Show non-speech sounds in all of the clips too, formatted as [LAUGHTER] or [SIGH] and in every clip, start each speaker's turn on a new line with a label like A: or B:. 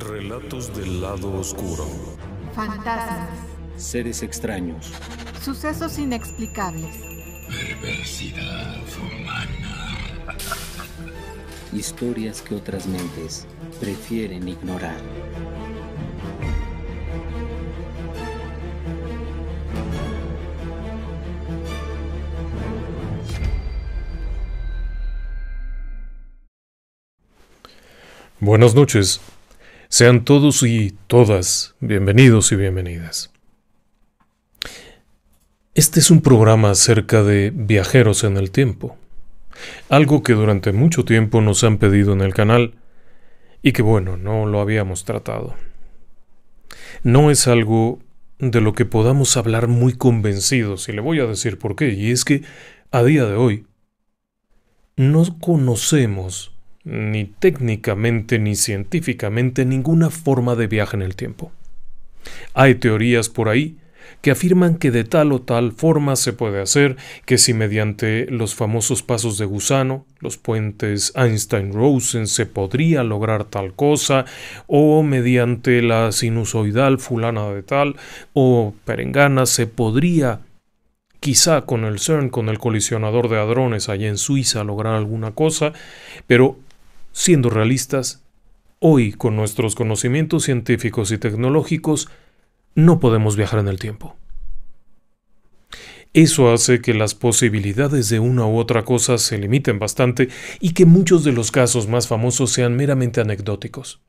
A: Relatos del lado oscuro. Fantasmas. Seres extraños. Sucesos inexplicables. Perversidad humana. [LAUGHS] Historias que otras mentes prefieren ignorar. Buenas noches, sean todos y todas bienvenidos y bienvenidas. Este es un programa acerca de viajeros en el tiempo, algo que durante mucho tiempo nos han pedido en el canal y que bueno, no lo habíamos tratado. No es algo de lo que podamos hablar muy convencidos y le voy a decir por qué, y es que a día de hoy no conocemos ni técnicamente ni científicamente ninguna forma de viaje en el tiempo. Hay teorías por ahí que afirman que de tal o tal forma se puede hacer, que si mediante los famosos pasos de gusano, los puentes Einstein-Rosen se podría lograr tal cosa, o mediante la sinusoidal fulana de tal, o perengana se podría, quizá con el CERN, con el colisionador de hadrones allá en Suiza, lograr alguna cosa, pero Siendo realistas, hoy con nuestros conocimientos científicos y tecnológicos, no podemos viajar en el tiempo. Eso hace que las posibilidades de una u otra cosa se limiten bastante y que muchos de los casos más famosos sean meramente anecdóticos.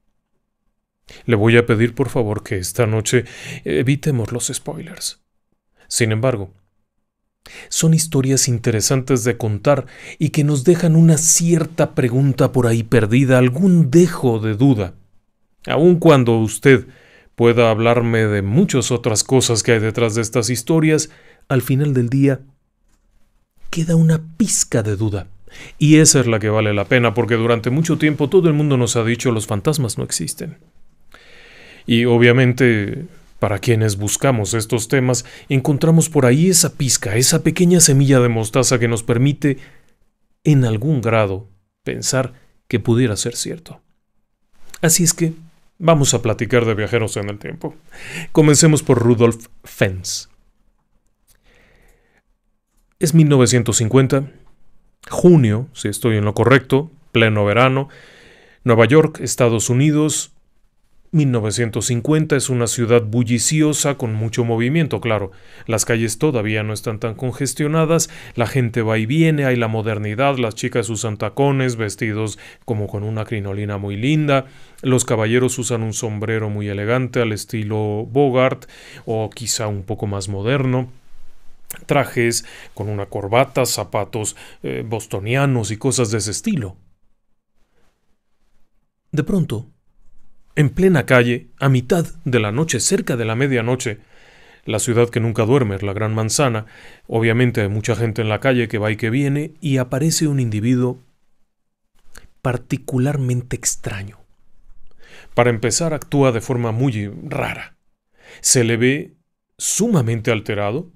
A: Le voy a pedir por favor que esta noche evitemos los spoilers. Sin embargo, son historias interesantes de contar y que nos dejan una cierta pregunta por ahí perdida, algún dejo de duda. Aun cuando usted pueda hablarme de muchas otras cosas que hay detrás de estas historias, al final del día queda una pizca de duda. Y esa es la que vale la pena, porque durante mucho tiempo todo el mundo nos ha dicho los fantasmas no existen. Y obviamente para quienes buscamos estos temas, encontramos por ahí esa pizca, esa pequeña semilla de mostaza que nos permite, en algún grado, pensar que pudiera ser cierto. Así es que vamos a platicar de viajeros en el tiempo. Comencemos por Rudolf Fens. Es 1950, junio, si estoy en lo correcto, pleno verano, Nueva York, Estados Unidos, 1950 es una ciudad bulliciosa con mucho movimiento, claro. Las calles todavía no están tan congestionadas, la gente va y viene, hay la modernidad, las chicas usan tacones vestidos como con una crinolina muy linda, los caballeros usan un sombrero muy elegante al estilo Bogart o quizá un poco más moderno trajes con una corbata, zapatos eh, bostonianos y cosas de ese estilo. De pronto, en plena calle, a mitad de la noche, cerca de la medianoche, la ciudad que nunca duerme, la Gran Manzana, obviamente hay mucha gente en la calle que va y que viene, y aparece un individuo particularmente extraño. Para empezar, actúa de forma muy rara. Se le ve sumamente alterado,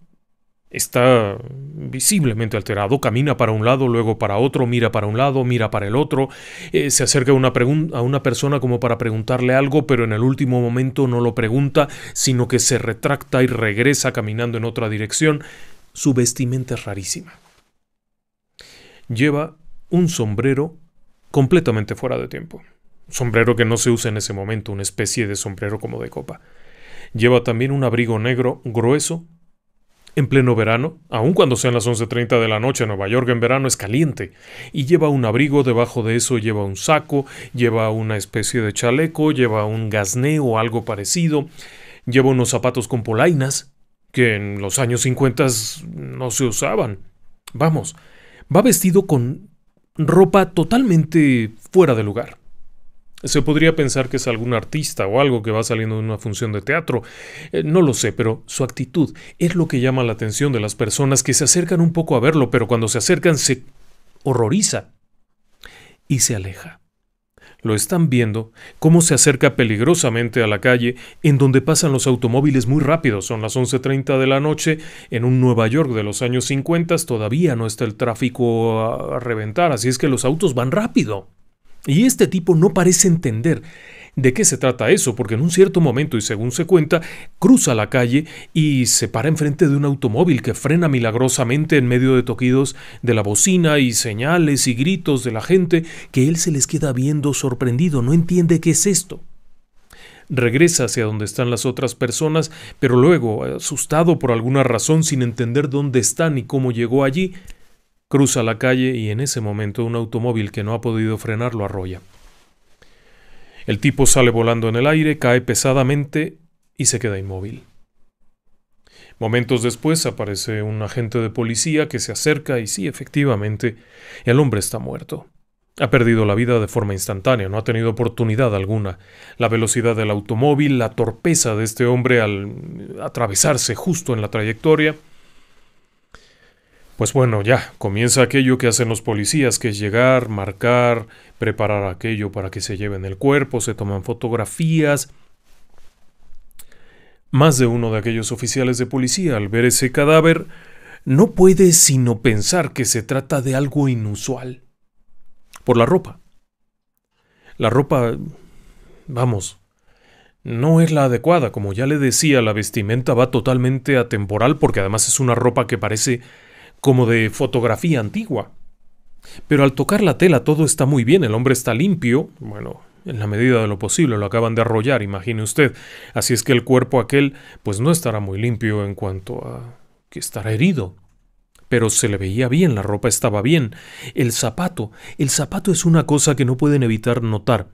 A: Está visiblemente alterado, camina para un lado, luego para otro, mira para un lado, mira para el otro, eh, se acerca a una persona como para preguntarle algo, pero en el último momento no lo pregunta, sino que se retracta y regresa caminando en otra dirección. Su vestimenta es rarísima. Lleva un sombrero completamente fuera de tiempo. Sombrero que no se usa en ese momento, una especie de sombrero como de copa. Lleva también un abrigo negro grueso en pleno verano, aun cuando sean las 11.30 de la noche en Nueva York en verano, es caliente. Y lleva un abrigo, debajo de eso lleva un saco, lleva una especie de chaleco, lleva un gasné o algo parecido, lleva unos zapatos con polainas, que en los años 50 no se usaban. Vamos, va vestido con ropa totalmente fuera de lugar. Se podría pensar que es algún artista o algo que va saliendo de una función de teatro. Eh, no lo sé, pero su actitud es lo que llama la atención de las personas que se acercan un poco a verlo, pero cuando se acercan se horroriza y se aleja. Lo están viendo cómo se acerca peligrosamente a la calle en donde pasan los automóviles muy rápido. Son las 11.30 de la noche en un Nueva York de los años 50. Todavía no está el tráfico a reventar, así es que los autos van rápido. Y este tipo no parece entender de qué se trata eso, porque en un cierto momento, y según se cuenta, cruza la calle y se para enfrente de un automóvil que frena milagrosamente en medio de toquidos de la bocina y señales y gritos de la gente, que él se les queda viendo sorprendido, no entiende qué es esto regresa hacia donde están las otras personas, pero luego, asustado por alguna razón sin entender dónde está ni cómo llegó allí, Cruza la calle y en ese momento un automóvil que no ha podido frenar lo arrolla. El tipo sale volando en el aire, cae pesadamente y se queda inmóvil. Momentos después aparece un agente de policía que se acerca y sí, efectivamente, el hombre está muerto. Ha perdido la vida de forma instantánea, no ha tenido oportunidad alguna. La velocidad del automóvil, la torpeza de este hombre al atravesarse justo en la trayectoria, pues bueno, ya, comienza aquello que hacen los policías, que es llegar, marcar, preparar aquello para que se lleven el cuerpo, se toman fotografías. Más de uno de aquellos oficiales de policía, al ver ese cadáver, no puede sino pensar que se trata de algo inusual. Por la ropa. La ropa, vamos, no es la adecuada. Como ya le decía, la vestimenta va totalmente atemporal porque además es una ropa que parece como de fotografía antigua. Pero al tocar la tela todo está muy bien, el hombre está limpio, bueno, en la medida de lo posible lo acaban de arrollar, imagine usted, así es que el cuerpo aquel pues no estará muy limpio en cuanto a que estará herido. Pero se le veía bien, la ropa estaba bien, el zapato, el zapato es una cosa que no pueden evitar notar,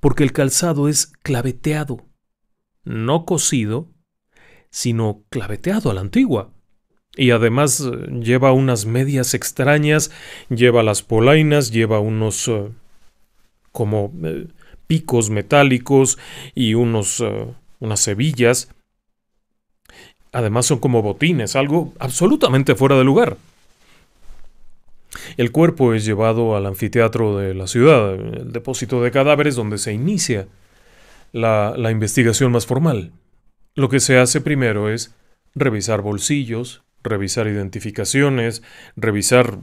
A: porque el calzado es claveteado, no cosido, sino claveteado a la antigua. Y además eh, lleva unas medias extrañas, lleva las polainas, lleva unos... Eh, como eh, picos metálicos y unos... unas hebillas. Además son como botines, algo absolutamente fuera de lugar. El cuerpo es llevado al anfiteatro de la ciudad, el depósito de cadáveres donde se inicia la, la investigación más formal. Lo que se hace primero es revisar bolsillos, revisar identificaciones, revisar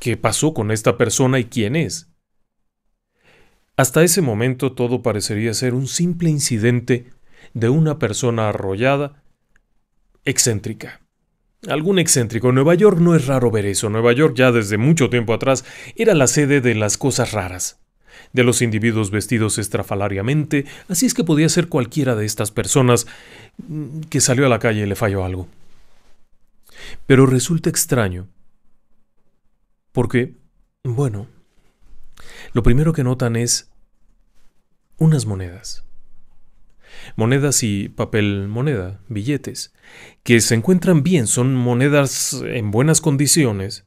A: qué pasó con esta persona y quién es. Hasta ese momento todo parecería ser un simple incidente de una persona arrollada, excéntrica. Algún excéntrico. Nueva York no es raro ver eso. Nueva York ya desde mucho tiempo atrás era la sede de las cosas raras, de los individuos vestidos estrafalariamente, así es que podía ser cualquiera de estas personas que salió a la calle y le falló algo. Pero resulta extraño porque, bueno, lo primero que notan es unas monedas. Monedas y papel moneda, billetes, que se encuentran bien, son monedas en buenas condiciones,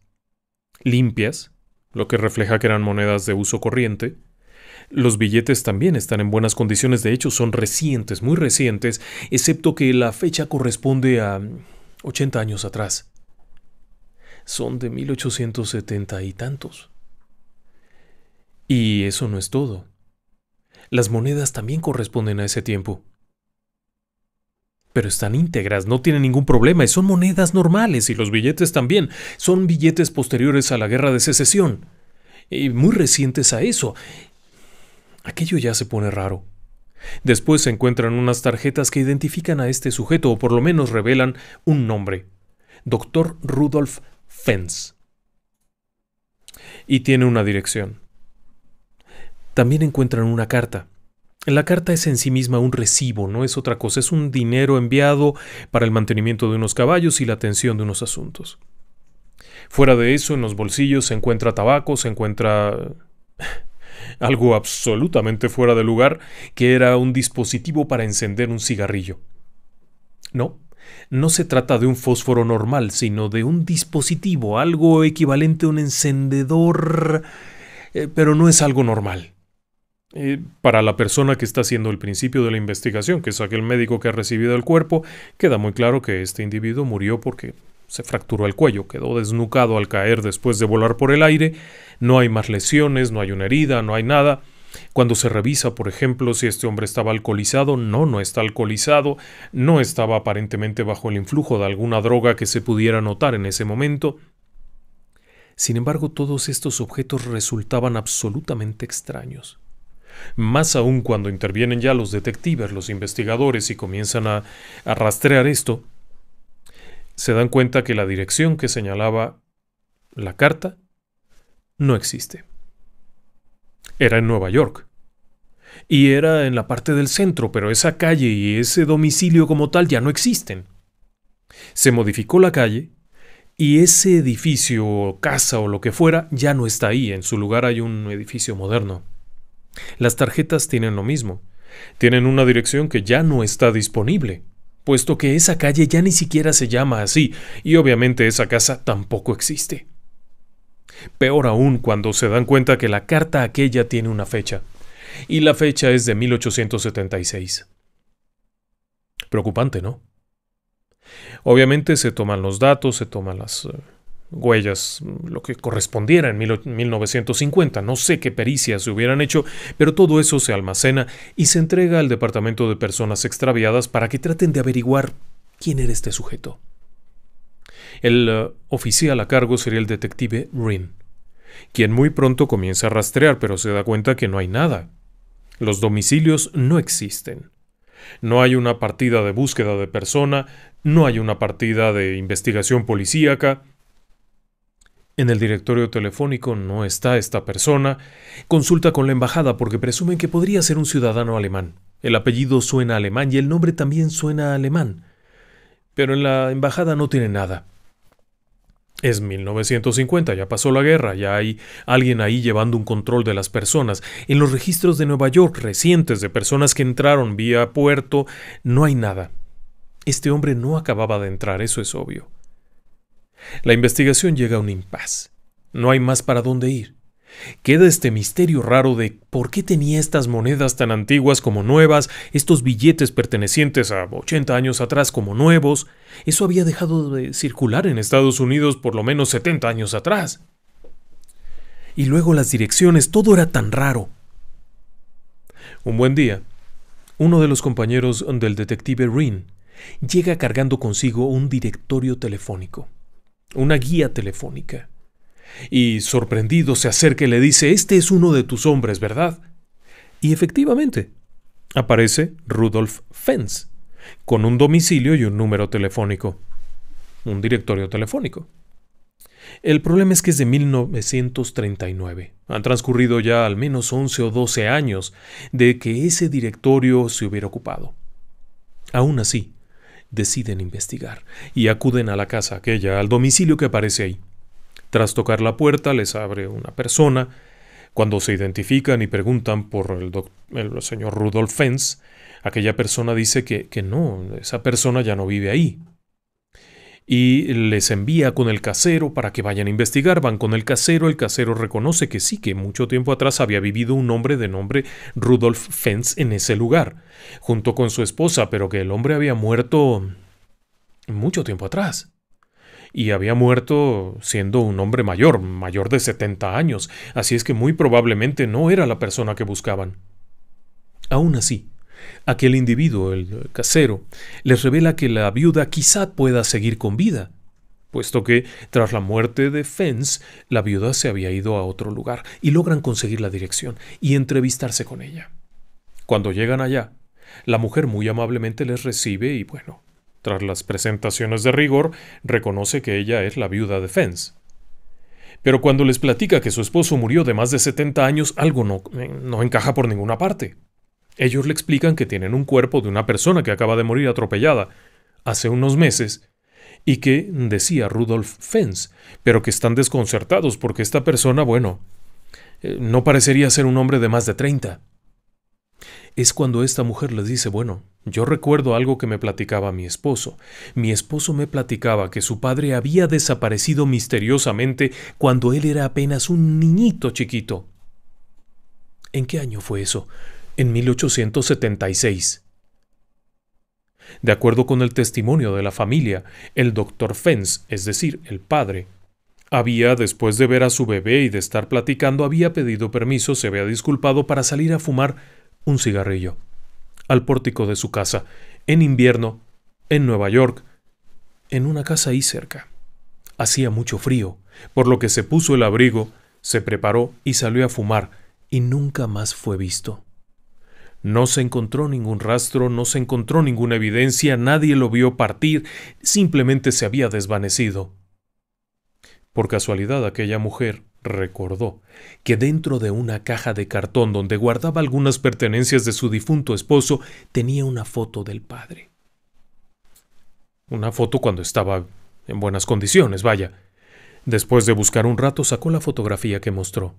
A: limpias, lo que refleja que eran monedas de uso corriente. Los billetes también están en buenas condiciones, de hecho son recientes, muy recientes, excepto que la fecha corresponde a 80 años atrás. Son de 1870 y tantos. Y eso no es todo. Las monedas también corresponden a ese tiempo. Pero están íntegras, no tienen ningún problema y son monedas normales y los billetes también. Son billetes posteriores a la guerra de secesión. Y muy recientes a eso. Aquello ya se pone raro. Después se encuentran unas tarjetas que identifican a este sujeto o por lo menos revelan un nombre. Doctor Rudolf Fens. Y tiene una dirección. También encuentran una carta. La carta es en sí misma un recibo, no es otra cosa, es un dinero enviado para el mantenimiento de unos caballos y la atención de unos asuntos. Fuera de eso, en los bolsillos se encuentra tabaco, se encuentra algo absolutamente fuera de lugar, que era un dispositivo para encender un cigarrillo. No, no se trata de un fósforo normal, sino de un dispositivo, algo equivalente a un encendedor, eh, pero no es algo normal. Eh, para la persona que está haciendo el principio de la investigación, que es aquel médico que ha recibido el cuerpo, queda muy claro que este individuo murió porque se fracturó el cuello, quedó desnucado al caer después de volar por el aire, no hay más lesiones, no hay una herida, no hay nada. Cuando se revisa, por ejemplo, si este hombre estaba alcoholizado, no, no está alcoholizado, no estaba aparentemente bajo el influjo de alguna droga que se pudiera notar en ese momento. Sin embargo, todos estos objetos resultaban absolutamente extraños. Más aún cuando intervienen ya los detectives, los investigadores y comienzan a, rastrear esto, se dan cuenta que la dirección que señalaba la carta no existe. Era en Nueva York. Y era en la parte del centro, pero esa calle y ese domicilio como tal ya no existen. Se modificó la calle y ese edificio o casa o lo que fuera ya no está ahí. En su lugar hay un edificio moderno. Las tarjetas tienen lo mismo. Tienen una dirección que ya no está disponible puesto que esa calle ya ni siquiera se llama así, y obviamente esa casa tampoco existe. Peor aún cuando se dan cuenta que la carta aquella tiene una fecha, y la fecha es de 1876. Preocupante, ¿no? Obviamente se toman los datos, se toman las... Eh, huellas, lo que correspondiera en 1950, no sé qué pericias se hubieran hecho, pero todo eso se almacena y se entrega al Departamento de Personas Extraviadas para que traten de averiguar quién era este sujeto. El eh, oficial a cargo sería el detective Rin, quien muy pronto comienza a rastrear, pero se da cuenta que no hay nada. Los domicilios no existen. No hay una partida de búsqueda de persona, no hay una partida de investigación policíaca, en el directorio telefónico no está esta persona. Consulta con la embajada porque presumen que podría ser un ciudadano alemán. El apellido suena alemán y el nombre también suena alemán. Pero en la embajada no tiene nada. Es 1950, ya pasó la guerra, ya hay alguien ahí llevando un control de las personas. En los registros de Nueva York recientes de personas que entraron vía puerto, no hay nada. Este hombre no acababa de entrar, eso es obvio. La investigación llega a un impas. No hay más para dónde ir. Queda este misterio raro de por qué tenía estas monedas tan antiguas como nuevas, estos billetes pertenecientes a 80 años atrás como nuevos. Eso había dejado de circular en Estados Unidos por lo menos 70 años atrás. Y luego las direcciones, todo era tan raro. Un buen día, uno de los compañeros del detective Rin llega cargando consigo un directorio telefónico una guía telefónica. Y sorprendido se acerca y le dice, este es uno de tus hombres, ¿verdad? Y efectivamente, aparece Rudolf Fens, con un domicilio y un número telefónico, un directorio telefónico. El problema es que es de 1939. Han transcurrido ya al menos 11 o 12 años de que ese directorio se hubiera ocupado. Aún así, deciden investigar y acuden a la casa aquella, al domicilio que aparece ahí. Tras tocar la puerta les abre una persona. Cuando se identifican y preguntan por el, señor Rudolf Fens, aquella persona dice que no, esa persona ya no vive ahí, y les envía con el casero para que vayan a investigar. Van con el casero, el casero reconoce que sí, que mucho tiempo atrás había vivido un hombre de nombre Rudolf Fenz en ese lugar, junto con su esposa, pero que el hombre había muerto mucho tiempo atrás. Y había muerto siendo un hombre mayor, mayor de 70 años, así es que muy probablemente no era la persona que buscaban. Aún así, Aquel individuo, el casero, les revela que la viuda quizá pueda seguir con vida, puesto que tras la muerte de Fence, la viuda se había ido a otro lugar y logran conseguir la dirección y entrevistarse con ella. Cuando llegan allá, la mujer muy amablemente les recibe y bueno, tras las presentaciones de rigor, reconoce que ella es la viuda de Fence. Pero cuando les platica que su esposo murió de más de 70 años, algo no, eh, no encaja por ninguna parte. Ellos le explican que tienen un cuerpo de una persona que acaba de morir atropellada hace unos meses y que decía Rudolf Fens, pero que están desconcertados porque esta persona, bueno, eh, no parecería ser un hombre de más de 30. Es cuando esta mujer les dice, bueno, yo recuerdo algo que me platicaba mi esposo. Mi esposo me platicaba que su padre había desaparecido misteriosamente cuando él era apenas un niñito chiquito. ¿En qué año fue eso? en 1876. De acuerdo con el testimonio de la familia, el doctor Fens, es decir, el padre, había, después de ver a su bebé y de estar platicando, había pedido permiso, se había disculpado para salir a fumar un cigarrillo al pórtico de su casa, en invierno, en Nueva York, en una casa ahí cerca. Hacía mucho frío, por lo que se puso el abrigo, se preparó y salió a fumar, y nunca más fue visto. No se encontró ningún rastro, no se encontró ninguna evidencia, nadie lo vio partir, simplemente se había desvanecido. Por casualidad aquella mujer recordó que dentro de una caja de cartón donde guardaba algunas pertenencias de su difunto esposo tenía una foto del padre. Una foto cuando estaba en buenas condiciones, vaya. Después de buscar un rato sacó la fotografía que mostró.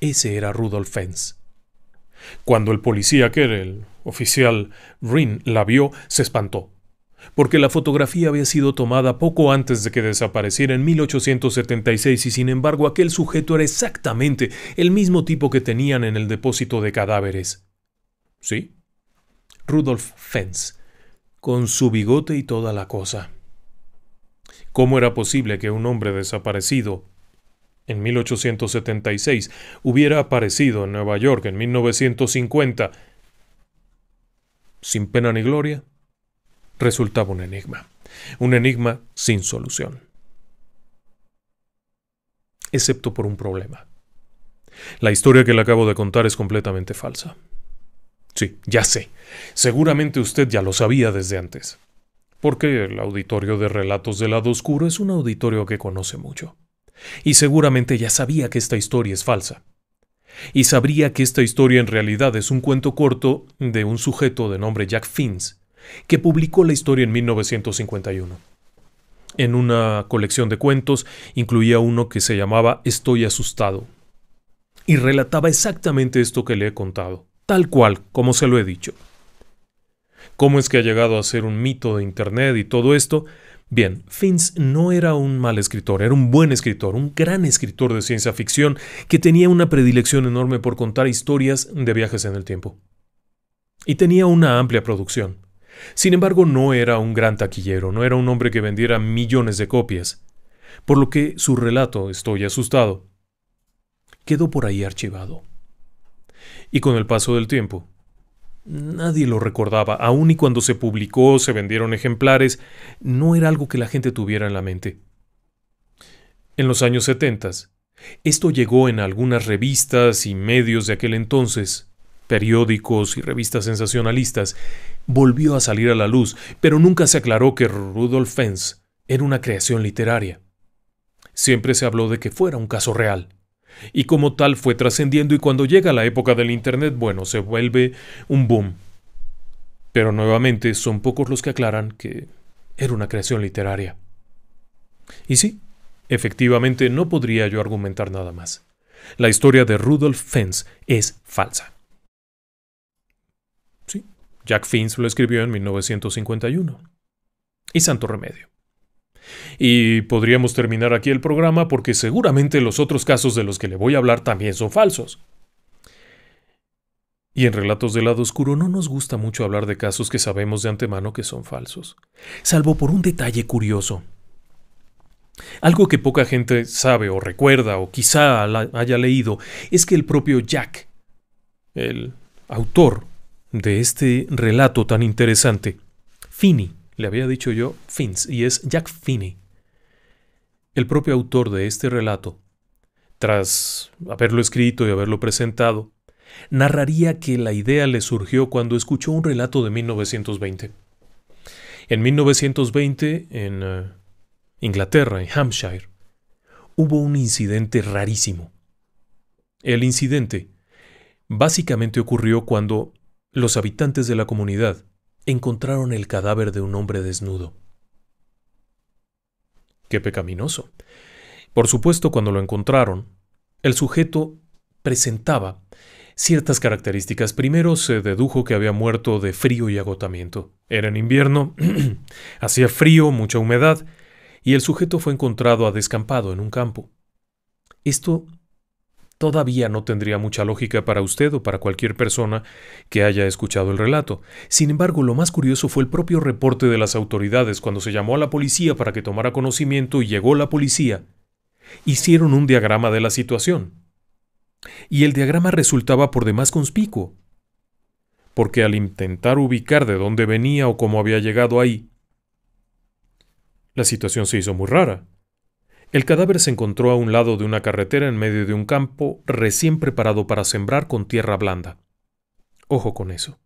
A: Ese era Rudolf Fens. Cuando el policía que era el oficial Rin, la vio, se espantó, porque la fotografía había sido tomada poco antes de que desapareciera en 1876 y sin embargo aquel sujeto era exactamente el mismo tipo que tenían en el depósito de cadáveres. ¿Sí? Rudolf Fens, con su bigote y toda la cosa. ¿Cómo era posible que un hombre desaparecido en 1876, hubiera aparecido en Nueva York en 1950, sin pena ni gloria, resultaba un enigma, un enigma sin solución, excepto por un problema. La historia que le acabo de contar es completamente falsa. Sí, ya sé. Seguramente usted ya lo sabía desde antes. Porque el auditorio de Relatos del Lado Oscuro es un auditorio que conoce mucho. Y seguramente ya sabía que esta historia es falsa. Y sabría que esta historia en realidad es un cuento corto de un sujeto de nombre Jack Fins, que publicó la historia en 1951. En una colección de cuentos incluía uno que se llamaba Estoy asustado. Y relataba exactamente esto que le he contado, tal cual, como se lo he dicho. ¿Cómo es que ha llegado a ser un mito de Internet y todo esto? Bien, Fins no era un mal escritor, era un buen escritor, un gran escritor de ciencia ficción que tenía una predilección enorme por contar historias de viajes en el tiempo. Y tenía una amplia producción. Sin embargo, no era un gran taquillero, no era un hombre que vendiera millones de copias, por lo que su relato, Estoy asustado, quedó por ahí archivado. Y con el paso del tiempo, Nadie lo recordaba, aun y cuando se publicó, se vendieron ejemplares, no era algo que la gente tuviera en la mente. En los años 70, esto llegó en algunas revistas y medios de aquel entonces, periódicos y revistas sensacionalistas, volvió a salir a la luz, pero nunca se aclaró que Rudolf Fens era una creación literaria. Siempre se habló de que fuera un caso real y como tal fue trascendiendo y cuando llega la época del Internet, bueno, se vuelve un boom. Pero nuevamente son pocos los que aclaran que era una creación literaria. Y sí, efectivamente no podría yo argumentar nada más. La historia de Rudolf Fens es falsa. Sí, Jack Fins lo escribió en 1951. Y santo remedio. Y podríamos terminar aquí el programa porque seguramente los otros casos de los que le voy a hablar también son falsos. Y en Relatos del lado oscuro no nos gusta mucho hablar de casos que sabemos de antemano que son falsos, salvo por un detalle curioso. Algo que poca gente sabe o recuerda o quizá haya leído es que el propio Jack, el autor de este relato tan interesante, Finney, le había dicho yo Fins, y es Jack Finney, el propio autor de este relato, tras haberlo escrito y haberlo presentado, narraría que la idea le surgió cuando escuchó un relato de 1920. En 1920, en eh, Inglaterra, en Hampshire, hubo un incidente rarísimo. El incidente básicamente ocurrió cuando los habitantes de la comunidad encontraron el cadáver de un hombre desnudo. Qué pecaminoso. Por supuesto, cuando lo encontraron, el sujeto presentaba ciertas características. Primero se dedujo que había muerto de frío y agotamiento. Era en invierno, [CLEARS THROAT] hacía frío, mucha humedad, y el sujeto fue encontrado a descampado en un campo. Esto todavía no tendría mucha lógica para usted o para cualquier persona que haya escuchado el relato. Sin embargo, lo más curioso fue el propio reporte de las autoridades cuando se llamó a la policía para que tomara conocimiento y llegó la policía. Hicieron un diagrama de la situación. Y el diagrama resultaba por demás conspicuo, porque al intentar ubicar de dónde venía o cómo había llegado ahí, la situación se hizo muy rara. El cadáver se encontró a un lado de una carretera en medio de un campo recién preparado para sembrar con tierra blanda. Ojo con eso.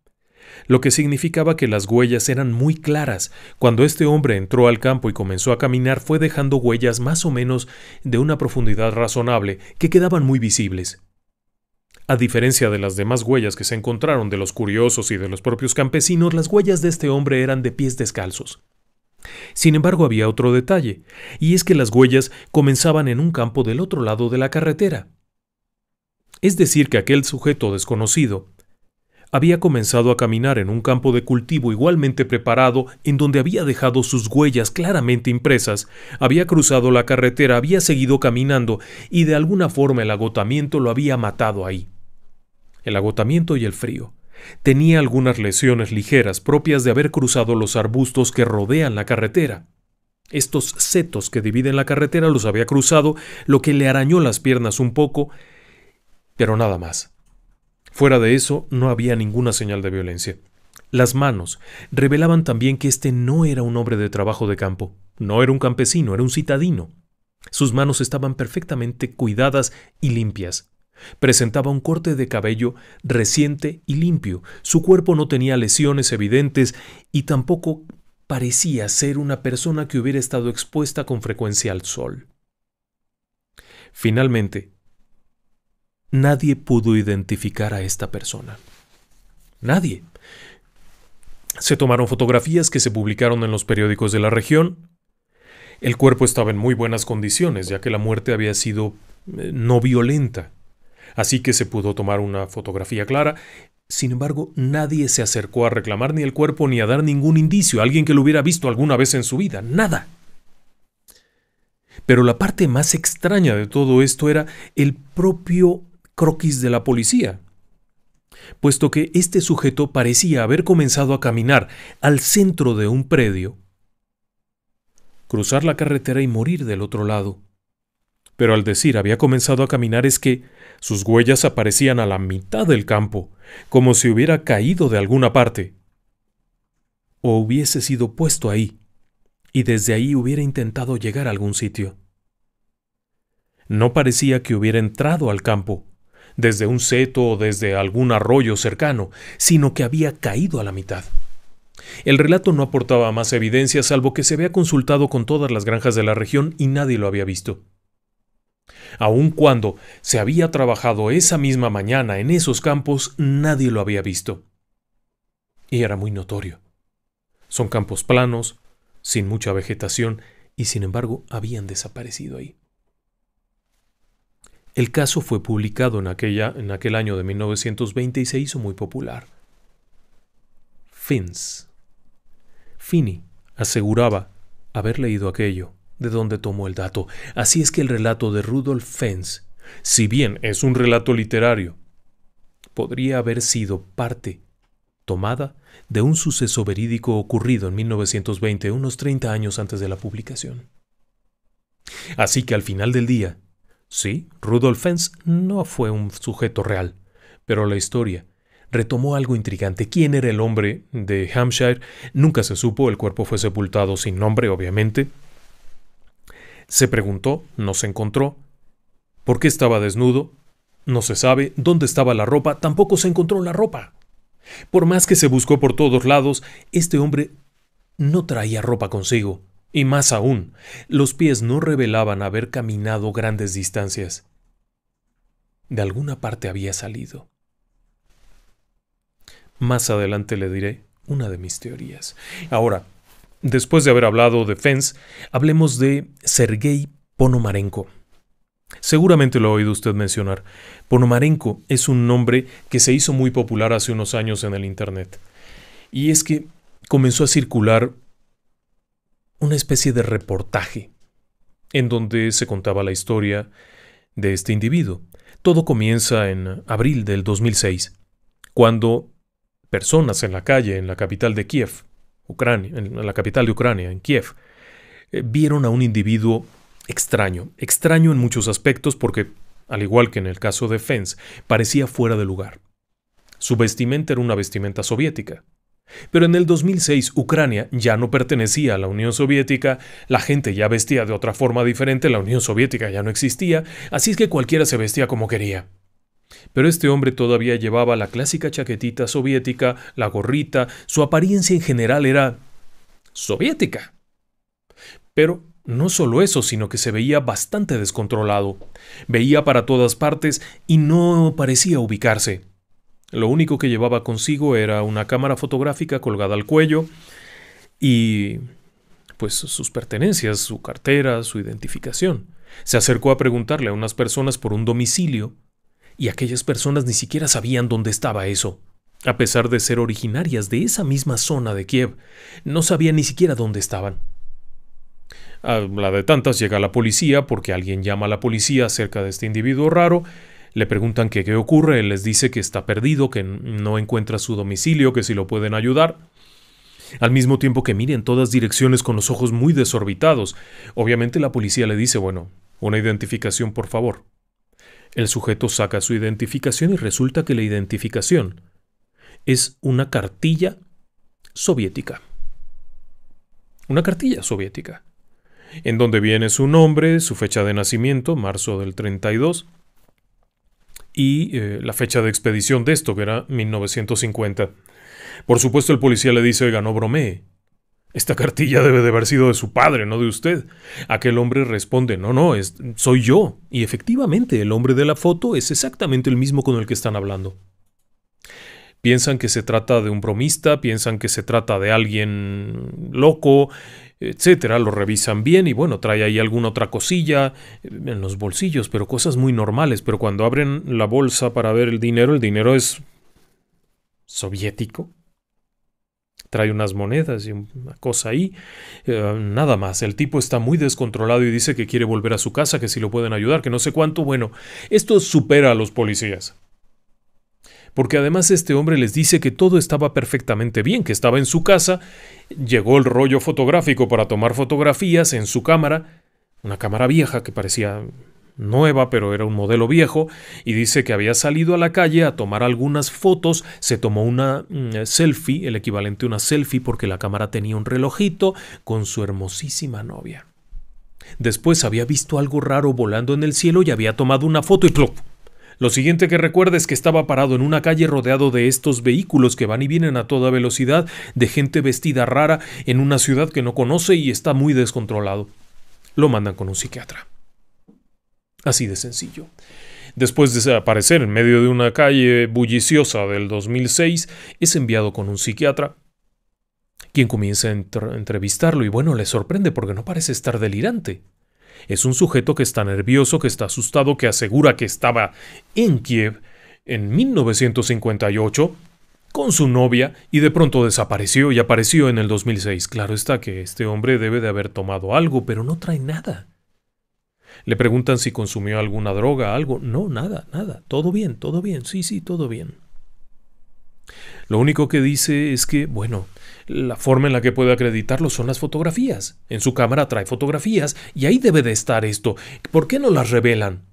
A: Lo que significaba que las huellas eran muy claras. Cuando este hombre entró al campo y comenzó a caminar fue dejando huellas más o menos de una profundidad razonable que quedaban muy visibles. A diferencia de las demás huellas que se encontraron de los curiosos y de los propios campesinos, las huellas de este hombre eran de pies descalzos. Sin embargo, había otro detalle, y es que las huellas comenzaban en un campo del otro lado de la carretera. Es decir, que aquel sujeto desconocido había comenzado a caminar en un campo de cultivo igualmente preparado en donde había dejado sus huellas claramente impresas, había cruzado la carretera, había seguido caminando y de alguna forma el agotamiento lo había matado ahí. El agotamiento y el frío. Tenía algunas lesiones ligeras propias de haber cruzado los arbustos que rodean la carretera. Estos setos que dividen la carretera los había cruzado, lo que le arañó las piernas un poco, pero nada más. Fuera de eso, no había ninguna señal de violencia. Las manos revelaban también que este no era un hombre de trabajo de campo, no era un campesino, era un citadino. Sus manos estaban perfectamente cuidadas y limpias. Presentaba un corte de cabello reciente y limpio, su cuerpo no tenía lesiones evidentes y tampoco parecía ser una persona que hubiera estado expuesta con frecuencia al sol. Finalmente, nadie pudo identificar a esta persona. Nadie. Se tomaron fotografías que se publicaron en los periódicos de la región. El cuerpo estaba en muy buenas condiciones, ya que la muerte había sido eh, no violenta así que se pudo tomar una fotografía clara. Sin embargo, nadie se acercó a reclamar ni el cuerpo ni a dar ningún indicio, alguien que lo hubiera visto alguna vez en su vida, nada. Pero la parte más extraña de todo esto era el propio croquis de la policía, puesto que este sujeto parecía haber comenzado a caminar al centro de un predio, cruzar la carretera y morir del otro lado pero al decir había comenzado a caminar es que sus huellas aparecían a la mitad del campo, como si hubiera caído de alguna parte. O hubiese sido puesto ahí, y desde ahí hubiera intentado llegar a algún sitio. No parecía que hubiera entrado al campo, desde un seto o desde algún arroyo cercano, sino que había caído a la mitad. El relato no aportaba más evidencia salvo que se había consultado con todas las granjas de la región y nadie lo había visto. Aun cuando se había trabajado esa misma mañana en esos campos, nadie lo había visto. Y era muy notorio. Son campos planos, sin mucha vegetación, y sin embargo habían desaparecido ahí. El caso fue publicado en, aquella, en aquel año de 1920 y se hizo muy popular. Finns. Finney aseguraba haber leído aquello de dónde tomó el dato. Así es que el relato de Rudolf Fens, si bien es un relato literario, podría haber sido parte tomada de un suceso verídico ocurrido en 1920, unos 30 años antes de la publicación. Así que al final del día, sí, Rudolf Fens no fue un sujeto real, pero la historia retomó algo intrigante. ¿Quién era el hombre de Hampshire? Nunca se supo, el cuerpo fue sepultado sin nombre, obviamente, se preguntó, no se encontró. ¿Por qué estaba desnudo? No se sabe. ¿Dónde estaba la ropa? Tampoco se encontró la ropa. Por más que se buscó por todos lados, este hombre no traía ropa consigo. Y más aún, los pies no revelaban haber caminado grandes distancias. De alguna parte había salido. Más adelante le diré una de mis teorías. Ahora, Después de haber hablado de Fens, hablemos de Sergei Ponomarenko. Seguramente lo ha oído usted mencionar. Ponomarenko es un nombre que se hizo muy popular hace unos años en el Internet. Y es que comenzó a circular una especie de reportaje en donde se contaba la historia de este individuo. Todo comienza en abril del 2006, cuando personas en la calle en la capital de Kiev Ucrania, en la capital de Ucrania, en Kiev, eh, vieron a un individuo extraño, extraño en muchos aspectos porque, al igual que en el caso de Fens, parecía fuera de lugar. Su vestimenta era una vestimenta soviética. Pero en el 2006 Ucrania ya no pertenecía a la Unión Soviética, la gente ya vestía de otra forma diferente, la Unión Soviética ya no existía, así es que cualquiera se vestía como quería. Pero este hombre todavía llevaba la clásica chaquetita soviética, la gorrita, su apariencia en general era soviética. Pero no solo eso, sino que se veía bastante descontrolado. Veía para todas partes y no parecía ubicarse. Lo único que llevaba consigo era una cámara fotográfica colgada al cuello y pues sus pertenencias, su cartera, su identificación. Se acercó a preguntarle a unas personas por un domicilio y aquellas personas ni siquiera sabían dónde estaba eso. A pesar de ser originarias de esa misma zona de Kiev, no sabían ni siquiera dónde estaban. A la de tantas llega la policía porque alguien llama a la policía acerca de este individuo raro, le preguntan qué qué ocurre, él les dice que está perdido, que no encuentra su domicilio, que si lo pueden ayudar. Al mismo tiempo que mira en todas direcciones con los ojos muy desorbitados. Obviamente la policía le dice, bueno, una identificación por favor. El sujeto saca su identificación y resulta que la identificación es una cartilla soviética. Una cartilla soviética. En donde viene su nombre, su fecha de nacimiento, marzo del 32, y eh, la fecha de expedición de esto, que era 1950. Por supuesto, el policía le dice, ganó no bromee. Esta cartilla debe de haber sido de su padre, no de usted. Aquel hombre responde, no, no, es, soy yo. Y efectivamente, el hombre de la foto es exactamente el mismo con el que están hablando. Piensan que se trata de un bromista, piensan que se trata de alguien loco, etcétera. Lo revisan bien y bueno, trae ahí alguna otra cosilla en los bolsillos, pero cosas muy normales. Pero cuando abren la bolsa para ver el dinero, el dinero es soviético trae unas monedas y una cosa ahí. Eh, nada más, el tipo está muy descontrolado y dice que quiere volver a su casa, que si lo pueden ayudar, que no sé cuánto. Bueno, esto supera a los policías. Porque además este hombre les dice que todo estaba perfectamente bien, que estaba en su casa, llegó el rollo fotográfico para tomar fotografías en su cámara, una cámara vieja que parecía nueva, pero era un modelo viejo, y dice que había salido a la calle a tomar algunas fotos, se tomó una mm, eh, selfie, el equivalente a una selfie, porque la cámara tenía un relojito con su hermosísima novia. Después había visto algo raro volando en el cielo y había tomado una foto y ¡plop! Lo siguiente que recuerda es que estaba parado en una calle rodeado de estos vehículos que van y vienen a toda velocidad, de gente vestida rara, en una ciudad que no conoce y está muy descontrolado. Lo mandan con un psiquiatra. Así de sencillo. Después de desaparecer en medio de una calle bulliciosa del 2006, es enviado con un psiquiatra, quien comienza a entrevistarlo y bueno, le sorprende porque no parece estar delirante. Es un sujeto que está nervioso, que está asustado, que asegura que estaba en Kiev en 1958 con su novia y de pronto desapareció y apareció en el 2006. Claro está que este hombre debe de haber tomado algo, pero no trae nada. Le preguntan si consumió alguna droga, algo. No, nada, nada. Todo bien, todo bien. Sí, sí, todo bien. Lo único que dice es que, bueno, la forma en la que puede acreditarlo son las fotografías. En su cámara trae fotografías y ahí debe de estar esto. ¿Por qué no las revelan?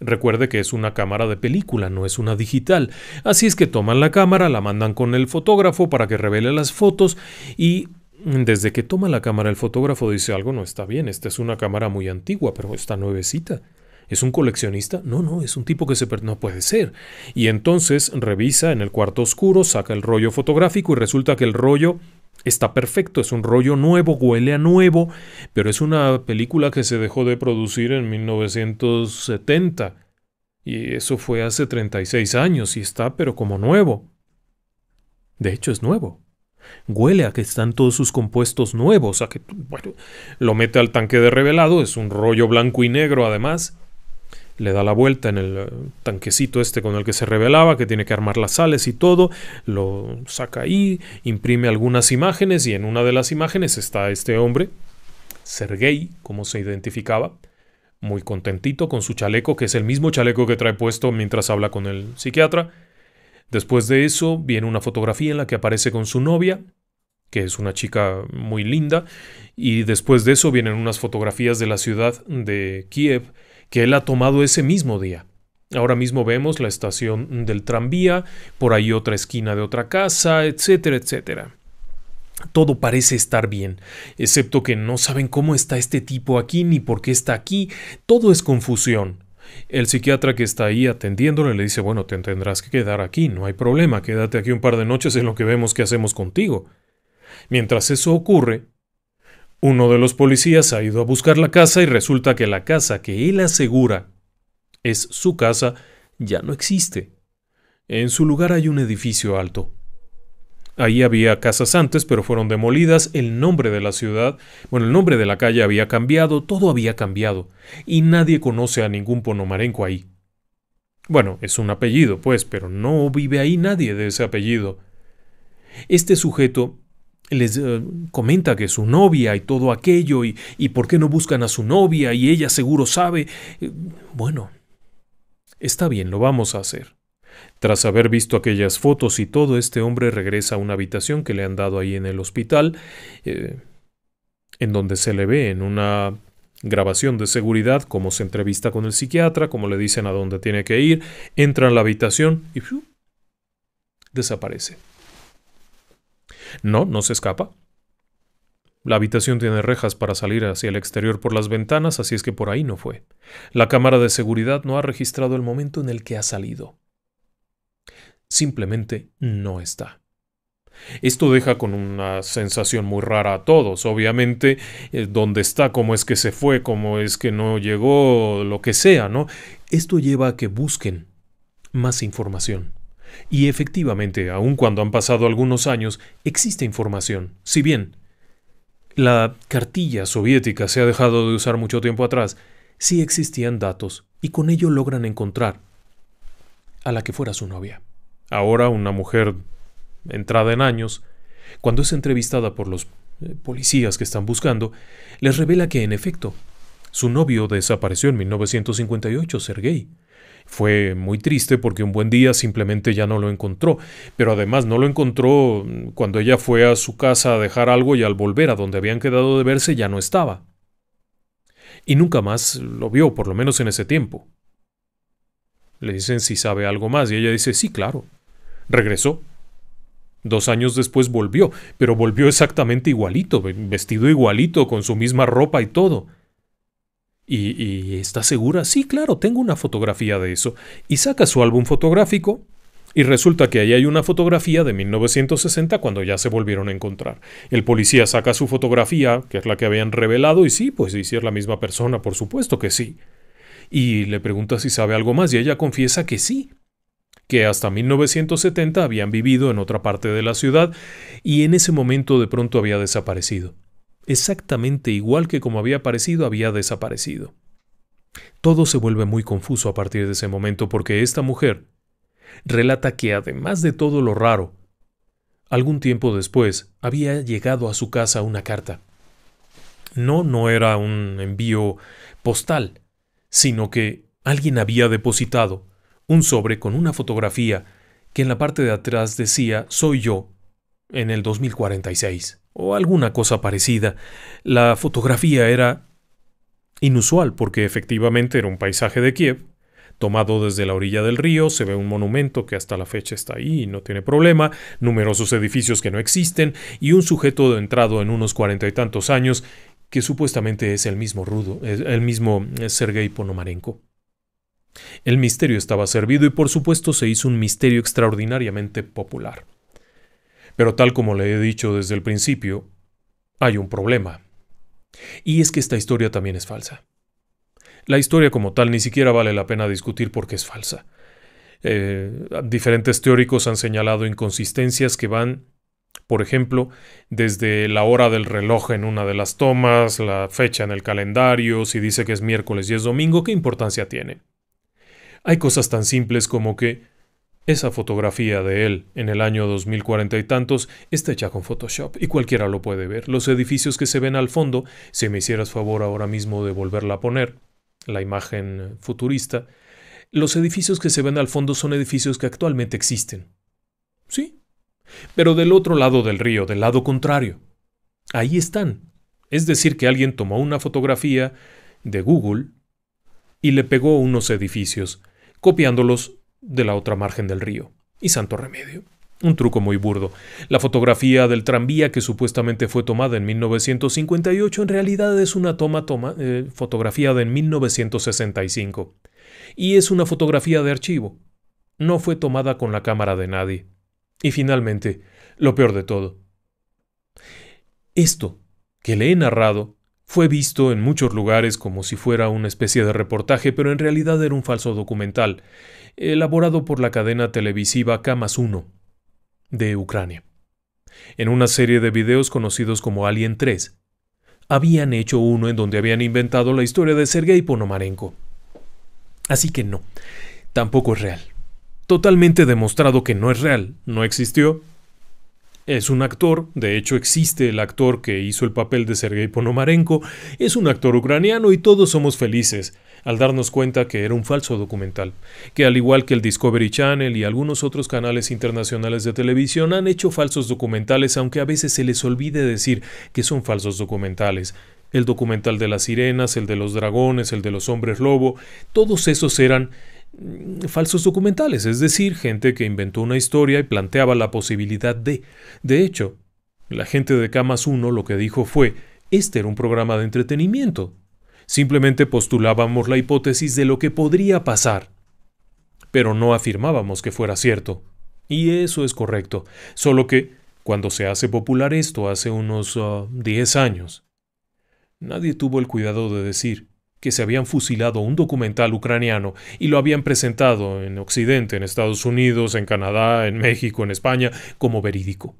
A: Recuerde que es una cámara de película, no es una digital. Así es que toman la cámara, la mandan con el fotógrafo para que revele las fotos y desde que toma la cámara el fotógrafo dice algo no está bien, esta es una cámara muy antigua, pero está nuevecita. ¿Es un coleccionista? No, no, es un tipo que se... no puede ser. Y entonces revisa en el cuarto oscuro, saca el rollo fotográfico y resulta que el rollo está perfecto, es un rollo nuevo, huele a nuevo, pero es una película que se dejó de producir en 1970. Y eso fue hace 36 años y está pero como nuevo. De hecho es nuevo. Huele a que están todos sus compuestos nuevos, a que, bueno, lo mete al tanque de revelado, es un rollo blanco y negro además. Le da la vuelta en el eh, tanquecito este con el que se revelaba, que tiene que armar las sales y todo, lo saca ahí, imprime algunas imágenes y en una de las imágenes está este hombre, Sergei, como se identificaba, muy contentito con su chaleco, que es el mismo chaleco que trae puesto mientras habla con el psiquiatra Después de eso viene una fotografía en la que aparece con su novia, que es una chica muy linda, y después de eso vienen unas fotografías de la ciudad de Kiev que él ha tomado ese mismo día. Ahora mismo vemos la estación del tranvía, por ahí otra esquina de otra casa, etcétera, etcétera. Todo parece estar bien, excepto que no saben cómo está este tipo aquí ni por qué está aquí, todo es confusión. El psiquiatra que está ahí atendiéndole le dice, bueno, te tendrás que quedar aquí, no hay problema, quédate aquí un par de noches en lo que vemos qué hacemos contigo. Mientras eso ocurre, uno de los policías ha ido a buscar la casa y resulta que la casa que él asegura es su casa ya no existe. En su lugar hay un edificio alto. Ahí había casas antes, pero fueron demolidas, el nombre de la ciudad, bueno, el nombre de la calle había cambiado, todo había cambiado, y nadie conoce a ningún ponomarenco ahí. Bueno, es un apellido, pues, pero no vive ahí nadie de ese apellido. Este sujeto les eh, comenta que su novia y todo aquello, y por qué no buscan a su novia, y ella seguro sabe. Eh, bueno, está bien, lo vamos a hacer. Tras haber visto aquellas fotos y todo, este hombre regresa a una habitación que le han dado ahí en el hospital, eh, en donde se le ve en una grabación de seguridad cómo se entrevista con el psiquiatra, cómo le dicen a dónde tiene que ir, entra en la habitación y desaparece. No, no se escapa. La habitación tiene rejas para salir hacia el exterior por las ventanas, así es que por ahí no fue. La cámara de seguridad no ha registrado el momento en el que ha salido simplemente no está. Esto deja con una sensación muy rara a todos. Obviamente, eh, dónde está, cómo es que se fue, cómo es que no llegó, lo que sea, ¿no? Esto lleva a que busquen más información. Y efectivamente, aun cuando han pasado algunos años, existe información. Si bien la cartilla soviética se ha dejado de usar mucho tiempo atrás, sí existían datos y con ello logran encontrar a la que fuera su novia ahora una mujer entrada en años, cuando es entrevistada por los eh, policías que están buscando, les revela que en efecto, su novio desapareció en 1958, Sergei. Fue muy triste porque un buen día simplemente ya no lo encontró, pero además no lo encontró mm, cuando ella fue a su casa a dejar algo y al volver a donde habían quedado de verse ya no estaba. Y nunca más lo vio, por lo menos en ese tiempo. Le dicen si sabe algo más y ella dice, sí, claro, Regresó. Dos años después volvió, pero volvió exactamente igualito, vestido igualito, con su misma ropa y todo. ¿Y, está segura? Sí, claro, tengo una fotografía de eso. Y saca su álbum fotográfico y resulta que ahí hay una fotografía de 1960 cuando ya se volvieron a encontrar. El policía saca su fotografía, que es la que habían revelado, y sí, pues dice, es la misma persona, por supuesto que sí. Y le pregunta si sabe algo más y ella confiesa que sí, que hasta 1970 habían vivido en otra parte de la ciudad y en ese momento de pronto había desaparecido. Exactamente igual que como había aparecido, había desaparecido. Todo se vuelve muy confuso a partir de ese momento porque esta mujer relata que además de todo lo raro, algún tiempo después había llegado a su casa una carta. No, no era un envío postal, sino que alguien había depositado un sobre con una fotografía que en la parte de atrás decía Soy yo en el 2046 o alguna cosa parecida. La fotografía era inusual porque efectivamente era un paisaje de Kiev, tomado desde la orilla del río, se ve un monumento que hasta la fecha está ahí y no tiene problema, numerosos edificios que no existen y un sujeto de entrado en unos cuarenta y tantos años que supuestamente es el mismo rudo, el mismo eh, Sergei Ponomarenko. El misterio estaba servido y por supuesto se hizo un misterio extraordinariamente popular. Pero tal como le he dicho desde el principio, hay un problema. Y es que esta historia también es falsa. La historia como tal ni siquiera vale la pena discutir porque es falsa. Eh, diferentes teóricos han señalado inconsistencias que van, por ejemplo, desde la hora del reloj en una de las tomas, la fecha en el calendario, si dice que es miércoles y es domingo, ¿qué importancia tiene? Hay cosas tan simples como que esa fotografía de él en el año 2040 y tantos está hecha con Photoshop y cualquiera lo puede ver. Los edificios que se ven al fondo, si me hicieras favor ahora mismo de volverla a poner, la imagen futurista, los edificios que se ven al fondo son edificios que actualmente existen. Sí. Pero del otro lado del río, del lado contrario. Ahí están. Es decir, que alguien tomó una fotografía de Google y le pegó unos edificios copiándolos de la otra margen del río. Y santo remedio. Un truco muy burdo. La fotografía del tranvía que supuestamente fue tomada en 1958 en realidad es una toma, toma eh, fotografiada en 1965. Y es una fotografía de archivo. No fue tomada con la cámara de nadie. Y finalmente, lo peor de todo. Esto que le he narrado fue visto en muchos lugares como si fuera una especie de reportaje, pero en realidad era un falso documental, elaborado por la cadena televisiva k 1 de Ucrania. En una serie de videos conocidos como Alien 3, habían hecho uno en donde habían inventado la historia de Sergei Ponomarenko. Así que no, tampoco es real. Totalmente demostrado que no es real, no existió es un actor, de hecho existe el actor que hizo el papel de Sergei Ponomarenko, es un actor ucraniano y todos somos felices al darnos cuenta que era un falso documental, que al igual que el Discovery Channel y algunos otros canales internacionales de televisión han hecho falsos documentales aunque a veces se les olvide decir que son falsos documentales. El documental de las sirenas, el de los dragones, el de los hombres lobo, todos esos eran Mm, falsos documentales, es decir, gente que inventó una historia y planteaba la posibilidad de. De hecho, la gente de Camas 1 lo que dijo fue, este era un programa de entretenimiento. Simplemente postulábamos la hipótesis de lo que podría pasar, pero no afirmábamos que fuera cierto. Y eso es correcto, solo que cuando se hace popular esto hace unos 10 ah, años, nadie tuvo el cuidado de decir, que se habían fusilado un documental ucraniano y lo habían presentado en Occidente, en Estados Unidos, en Canadá, en México, en España, como verídico,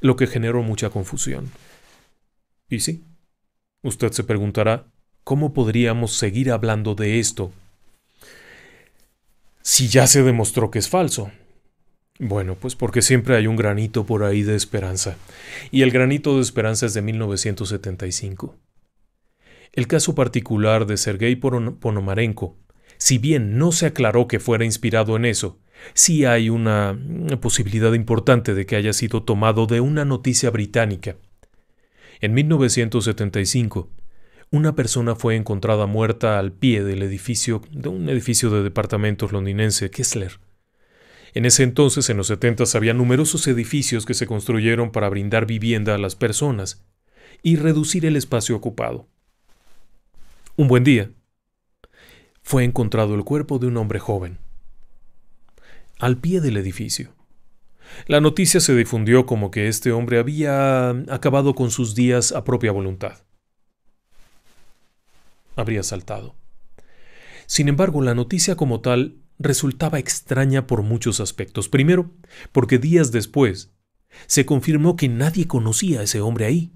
A: lo que generó mucha confusión. Y sí, usted se preguntará, ¿cómo podríamos seguir hablando de esto si ya se demostró que es falso? Bueno, pues porque siempre hay un granito por ahí de esperanza. Y el granito de esperanza es de 1975. El caso particular de Sergei Ponomarenko, si bien no se aclaró que fuera inspirado en eso, sí hay una mm, posibilidad importante de que haya sido tomado de una noticia británica. En 1975, una persona fue encontrada muerta al pie del edificio de un edificio de departamentos londinense, Kessler. En ese entonces, en los 70, había numerosos edificios que se construyeron para brindar vivienda a las personas y reducir el espacio ocupado. Un buen día, fue encontrado el cuerpo de un hombre joven, al pie del edificio. La noticia se difundió como que este hombre había acabado con sus días a propia voluntad. Habría saltado. Sin embargo, la noticia como tal resultaba extraña por muchos aspectos. Primero, porque días después se confirmó que nadie conocía a ese hombre ahí.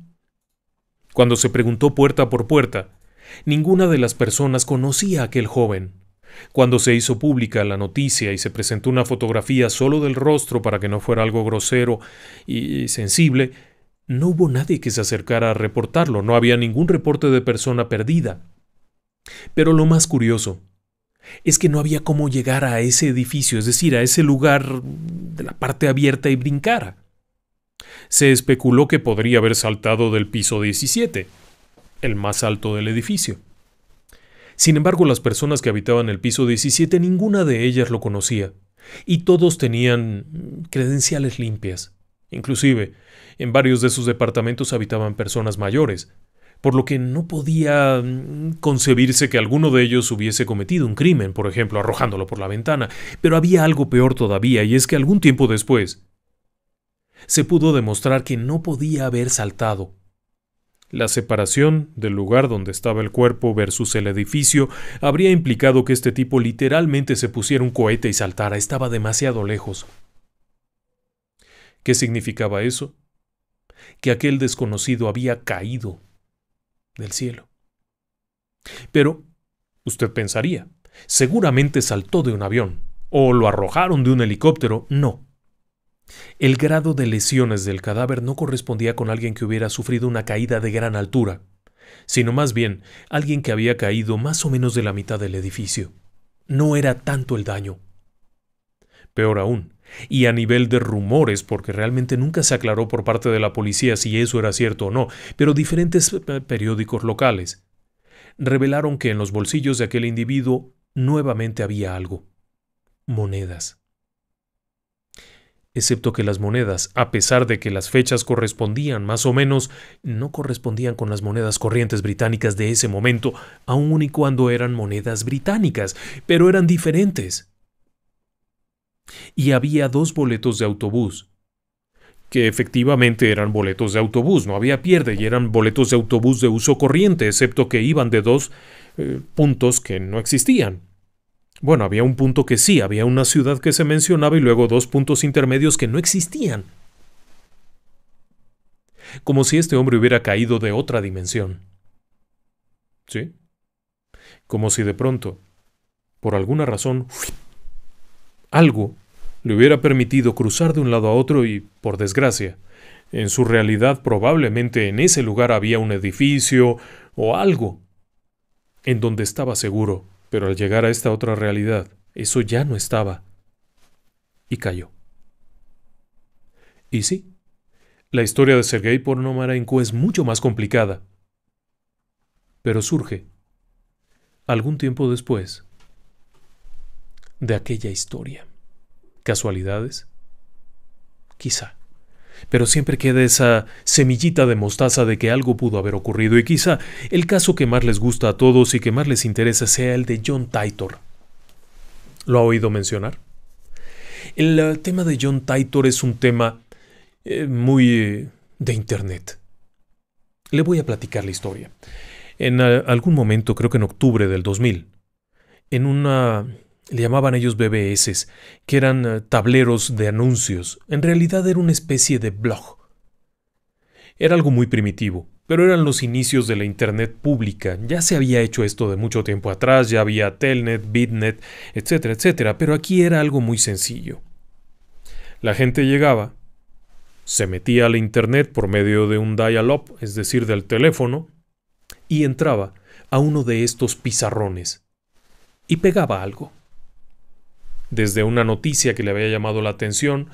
A: Cuando se preguntó puerta por puerta, Ninguna de las personas conocía a aquel joven. Cuando se hizo pública la noticia y se presentó una fotografía solo del rostro para que no fuera algo grosero y sensible, no hubo nadie que se acercara a reportarlo, no había ningún reporte de persona perdida. Pero lo más curioso es que no había cómo llegar a ese edificio, es decir, a ese lugar de la parte abierta y brincar. Se especuló que podría haber saltado del piso 17, el más alto del edificio. Sin embargo, las personas que habitaban el piso 17 ninguna de ellas lo conocía, y todos tenían credenciales limpias. Inclusive, en varios de sus departamentos habitaban personas mayores, por lo que no podía mm, concebirse que alguno de ellos hubiese cometido un crimen, por ejemplo, arrojándolo por la ventana. Pero había algo peor todavía, y es que algún tiempo después se pudo demostrar que no podía haber saltado la separación del lugar donde estaba el cuerpo versus el edificio habría implicado que este tipo literalmente se pusiera un cohete y saltara. Estaba demasiado lejos. ¿Qué significaba eso? Que aquel desconocido había caído del cielo. Pero, usted pensaría, seguramente saltó de un avión, o lo arrojaron de un helicóptero. No. El grado de lesiones del cadáver no correspondía con alguien que hubiera sufrido una caída de gran altura, sino más bien alguien que había caído más o menos de la mitad del edificio. No era tanto el daño. Peor aún, y a nivel de rumores, porque realmente nunca se aclaró por parte de la policía si eso era cierto o no, pero diferentes eh, periódicos locales revelaron que en los bolsillos de aquel individuo nuevamente había algo. Monedas excepto que las monedas, a pesar de que las fechas correspondían más o menos, no correspondían con las monedas corrientes británicas de ese momento, aun y cuando eran monedas británicas, pero eran diferentes. Y había dos boletos de autobús, que efectivamente eran boletos de autobús, no había pierde, y eran boletos de autobús de uso corriente, excepto que iban de dos eh, puntos que no existían. Bueno, había un punto que sí, había una ciudad que se mencionaba y luego dos puntos intermedios que no existían. Como si este hombre hubiera caído de otra dimensión. ¿Sí? Como si de pronto, por alguna razón, algo le hubiera permitido cruzar de un lado a otro y, por desgracia, en su realidad probablemente en ese lugar había un edificio o algo en donde estaba seguro pero al llegar a esta otra realidad, eso ya no estaba. Y cayó. Y sí, la historia de Sergei Pornomarenko es mucho más complicada. Pero surge, algún tiempo después, de aquella historia. ¿Casualidades? Quizá pero siempre queda esa semillita de mostaza de que algo pudo haber ocurrido y quizá el caso que más les gusta a todos y que más les interesa sea el de John Titor. ¿Lo ha oído mencionar? El eh, tema de John Titor es un tema eh, muy eh, de Internet. Le voy a platicar la historia. En algún momento, creo que en octubre del 2000, en una le llamaban ellos BBS, que eran eh, tableros de anuncios. En realidad era una especie de blog. Era algo muy primitivo, pero eran los inicios de la Internet pública. Ya se había hecho esto de mucho tiempo atrás, ya había Telnet, Bitnet, etcétera, etcétera, pero aquí era algo muy sencillo. La gente llegaba, se metía a la Internet por medio de un dial-up, es decir, del teléfono, y entraba a uno de estos pizarrones y pegaba algo desde una noticia que le había llamado la atención,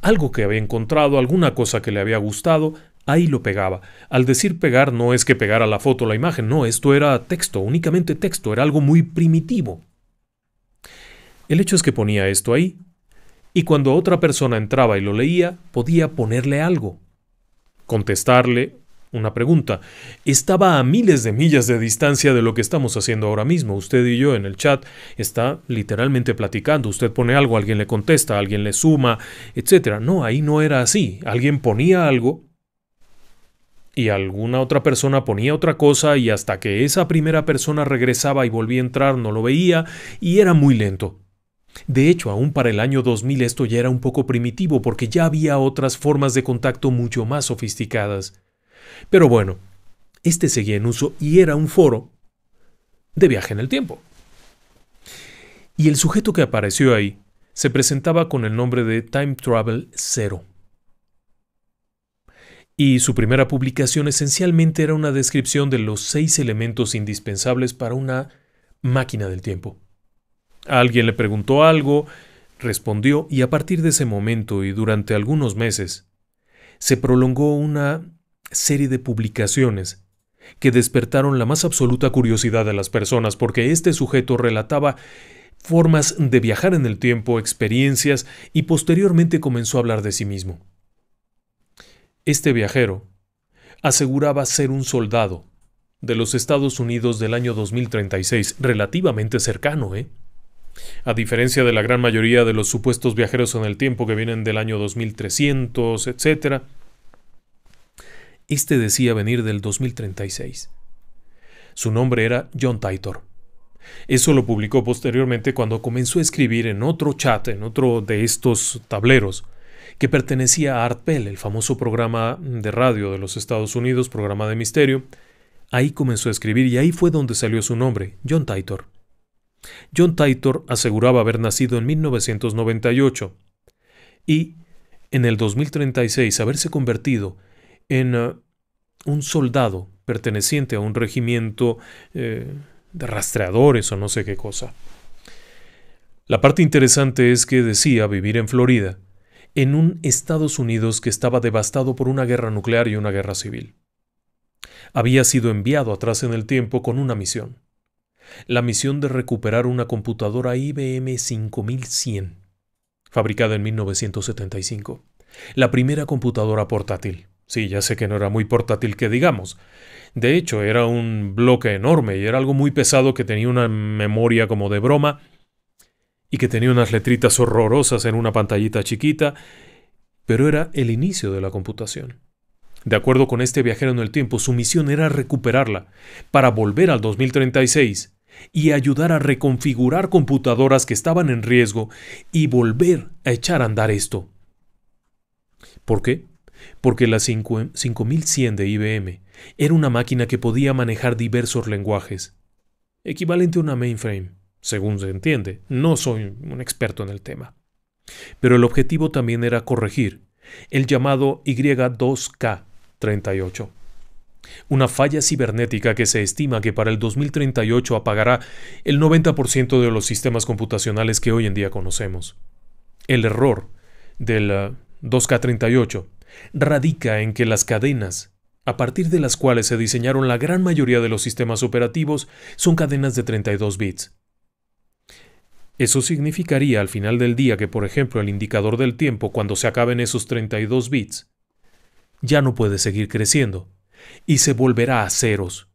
A: algo que había encontrado, alguna cosa que le había gustado, ahí lo pegaba. Al decir pegar no es que pegara la foto o la imagen, no, esto era texto, únicamente texto, era algo muy primitivo. El hecho es que ponía esto ahí, y cuando otra persona entraba y lo leía, podía ponerle algo, contestarle una pregunta. Estaba a miles de millas de distancia de lo que estamos haciendo ahora mismo. Usted y yo en el chat está literalmente platicando. Usted pone algo, alguien le contesta, alguien le suma, etc. No, ahí no era así. Alguien ponía algo y alguna otra persona ponía otra cosa y hasta que esa primera persona regresaba y volvía a entrar no lo veía y era muy lento. De hecho, aún para el año 2000 esto ya era un poco primitivo porque ya había otras formas de contacto mucho más sofisticadas. Pero bueno, este seguía en uso y era un foro de viaje en el tiempo. Y el sujeto que apareció ahí se presentaba con el nombre de Time Travel Zero. Y su primera publicación esencialmente era una descripción de los seis elementos indispensables para una máquina del tiempo. alguien le preguntó algo, respondió y a partir de ese momento y durante algunos meses, se prolongó una serie de publicaciones que despertaron la más absoluta curiosidad de las personas porque este sujeto relataba formas de viajar en el tiempo, experiencias y posteriormente comenzó a hablar de sí mismo. Este viajero aseguraba ser un soldado de los Estados Unidos del año 2036, relativamente cercano, ¿eh? A diferencia de la gran mayoría de los supuestos viajeros en el tiempo que vienen del año 2300, etcétera, este decía venir del 2036. Su nombre era John Titor. Eso lo publicó posteriormente cuando comenzó a escribir en otro chat, en otro de estos tableros, que pertenecía a Art Bell, el famoso programa de radio de los Estados Unidos, programa de misterio. Ahí comenzó a escribir y ahí fue donde salió su nombre, John Titor. John Titor aseguraba haber nacido en 1998 y en el 2036 haberse convertido en en ah, un soldado perteneciente a un regimiento eh, de rastreadores o no sé qué cosa. La parte interesante es que decía vivir en Florida, en un Estados Unidos que estaba devastado por una guerra nuclear y una guerra civil. Había sido enviado atrás en el tiempo con una misión. La misión de recuperar una computadora IBM 5100, fabricada en 1975, la primera computadora portátil. Sí, ya sé que no era muy portátil que digamos. De hecho, era un bloque enorme y era algo muy pesado que tenía una memoria como de broma y que tenía unas letritas horrorosas en una pantallita chiquita, pero era el inicio de la computación. De acuerdo con este viajero en el tiempo, su misión era recuperarla para volver al 2036 y ayudar a reconfigurar computadoras que estaban en riesgo y volver a echar a andar esto. ¿Por qué? porque la 5100 de IBM era una máquina que podía manejar diversos lenguajes, equivalente a una mainframe, según se entiende. No soy un experto en el tema. Pero el objetivo también era corregir el llamado Y2K38, una falla cibernética que se estima que para el 2038 apagará el 90% de los sistemas computacionales que hoy en día conocemos. El error del 2K38 ah, radica en que las cadenas, a partir de las cuales se diseñaron la gran mayoría de los sistemas operativos, son cadenas de 32 bits. Eso significaría al final del día que, por ejemplo, el indicador del tiempo, cuando se acaben esos 32 bits, ya no puede seguir creciendo y se volverá a ceros.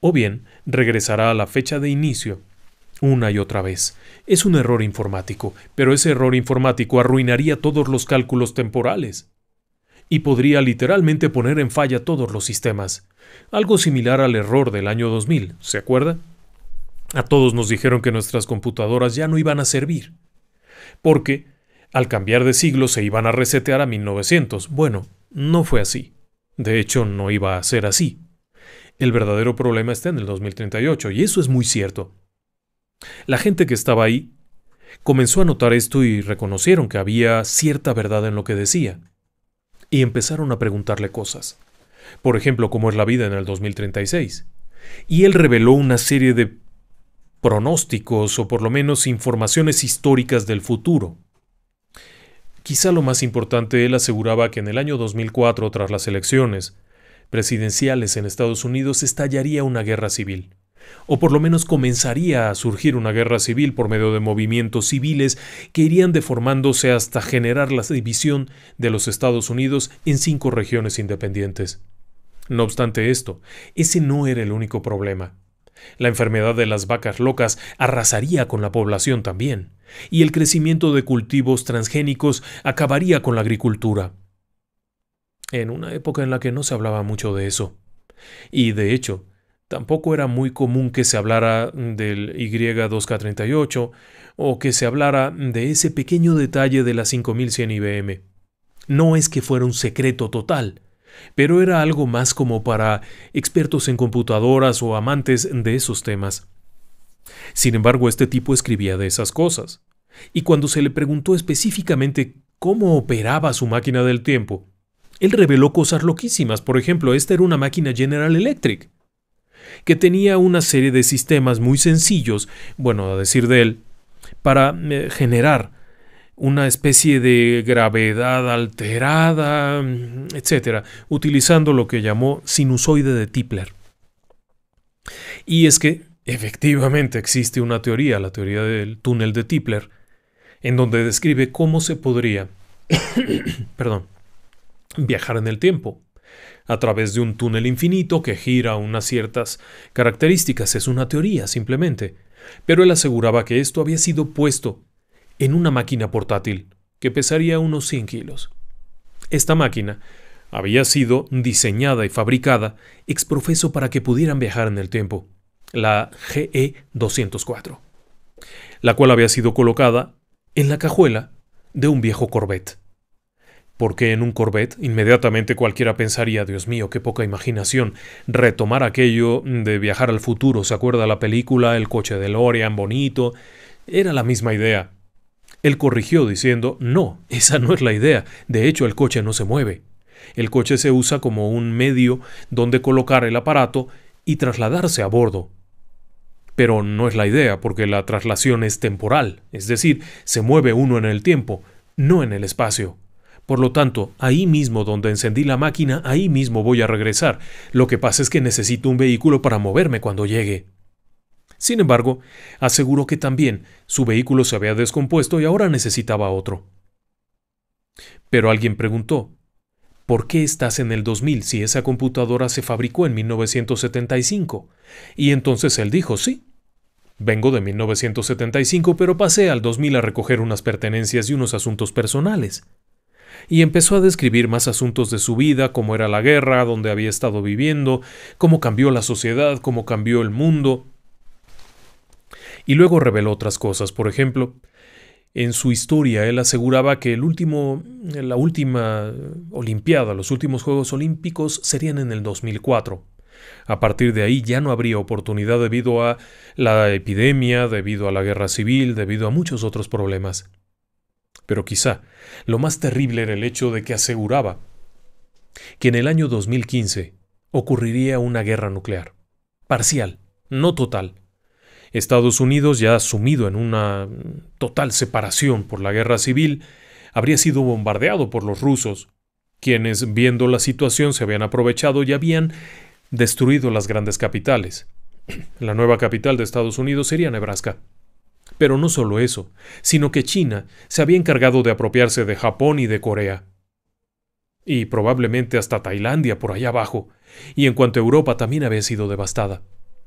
A: O bien, regresará a la fecha de inicio una y otra vez. Es un error informático, pero ese error informático arruinaría todos los cálculos temporales y podría literalmente poner en falla todos los sistemas. Algo similar al error del año 2000, ¿se acuerda? A todos nos dijeron que nuestras computadoras ya no iban a servir. Porque, al cambiar de siglo, se iban a resetear a 1900. Bueno, no fue así. De hecho, no iba a ser así. El verdadero problema está en el 2038, y eso es muy cierto. La gente que estaba ahí comenzó a notar esto y reconocieron que había cierta verdad en lo que decía y empezaron a preguntarle cosas. Por ejemplo, cómo es la vida en el 2036. Y él reveló una serie de pronósticos o por lo menos informaciones históricas del futuro. Quizá lo más importante, él aseguraba que en el año 2004, tras las elecciones presidenciales en Estados Unidos, estallaría una guerra civil o por lo menos comenzaría a surgir una guerra civil por medio de movimientos civiles que irían deformándose hasta generar la división de los Estados Unidos en cinco regiones independientes. No obstante esto, ese no era el único problema. La enfermedad de las vacas locas arrasaría con la población también, y el crecimiento de cultivos transgénicos acabaría con la agricultura. En una época en la que no se hablaba mucho de eso. Y de hecho, Tampoco era muy común que se hablara del Y2K38 o que se hablara de ese pequeño detalle de la 5100 IBM. No es que fuera un secreto total, pero era algo más como para expertos en computadoras o amantes de esos temas. Sin embargo, este tipo escribía de esas cosas, y cuando se le preguntó específicamente cómo operaba su máquina del tiempo, él reveló cosas loquísimas. Por ejemplo, esta era una máquina General Electric que tenía una serie de sistemas muy sencillos, bueno, a decir de él, para eh, generar una especie de gravedad alterada, mm, etc., utilizando lo que llamó sinusoide de Tipler. Y es que efectivamente existe una teoría, la teoría del túnel de Tipler, en donde describe cómo se podría, [COUGHS] perdón, viajar en el tiempo a través de un túnel infinito que gira unas ciertas características. Es una teoría, simplemente. Pero él aseguraba que esto había sido puesto en una máquina portátil, que pesaría unos 100 kilos. Esta máquina había sido diseñada y fabricada ex profeso para que pudieran viajar en el tiempo, la GE-204, la cual había sido colocada en la cajuela de un viejo Corvette. Porque en un Corvette, inmediatamente cualquiera pensaría, Dios mío, qué poca imaginación, retomar aquello de viajar al futuro, ¿se acuerda la película, el coche de Lorian bonito? Era la misma idea. Él corrigió diciendo, no, esa no es la idea, de hecho el coche no se mueve. El coche se usa como un medio donde colocar el aparato y trasladarse a bordo. Pero no es la idea, porque la traslación es temporal, es decir, se mueve uno en el tiempo, no en el espacio. Por lo tanto, ahí mismo donde encendí la máquina, ahí mismo voy a regresar. Lo que pasa es que necesito un vehículo para moverme cuando llegue. Sin embargo, aseguró que también su vehículo se había descompuesto y ahora necesitaba otro. Pero alguien preguntó, ¿por qué estás en el 2000 si esa computadora se fabricó en 1975? Y entonces él dijo, sí. Vengo de 1975, pero pasé al 2000 a recoger unas pertenencias y unos asuntos personales y empezó a describir más asuntos de su vida, cómo era la guerra, dónde había estado viviendo, cómo cambió la sociedad, cómo cambió el mundo. Y luego reveló otras cosas, por ejemplo, en su historia él aseguraba que el último, la última Olimpiada, los últimos Juegos Olímpicos serían en el 2004. A partir de ahí ya no habría oportunidad debido a la epidemia, debido a la guerra civil, debido a muchos otros problemas. Pero quizá lo más terrible era el hecho de que aseguraba que en el año 2015 ocurriría una guerra nuclear. Parcial, no total. Estados Unidos, ya sumido en una total separación por la guerra civil, habría sido bombardeado por los rusos, quienes, viendo la situación, se habían aprovechado y habían destruido las grandes capitales. [CLEARS THROAT] La nueva capital de Estados Unidos sería Nebraska. Pero no solo eso, sino que China se había encargado de apropiarse de Japón y de Corea. Y probablemente hasta Tailandia por allá abajo. Y en cuanto a Europa también había sido devastada.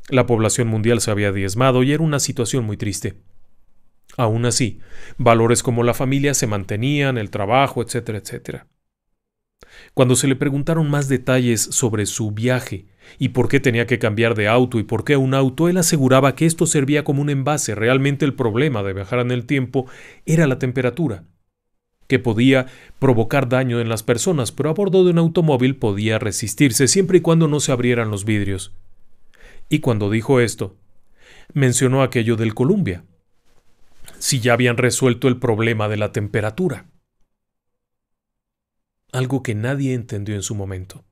A: La población mundial se había diezmado y era una situación muy triste. Aún así, valores como la familia se mantenían, el trabajo, etcétera, etcétera. Cuando se le preguntaron más detalles sobre su viaje y por qué tenía que cambiar de auto y por qué un auto, él aseguraba que esto servía como un envase. Realmente el problema de viajar en el tiempo era la temperatura, que podía provocar daño en las personas, pero a bordo de un automóvil podía resistirse siempre y cuando no se abrieran los vidrios. Y cuando dijo esto, mencionó aquello del Columbia, si ya habían resuelto el problema de la temperatura algo que nadie entendió en su momento.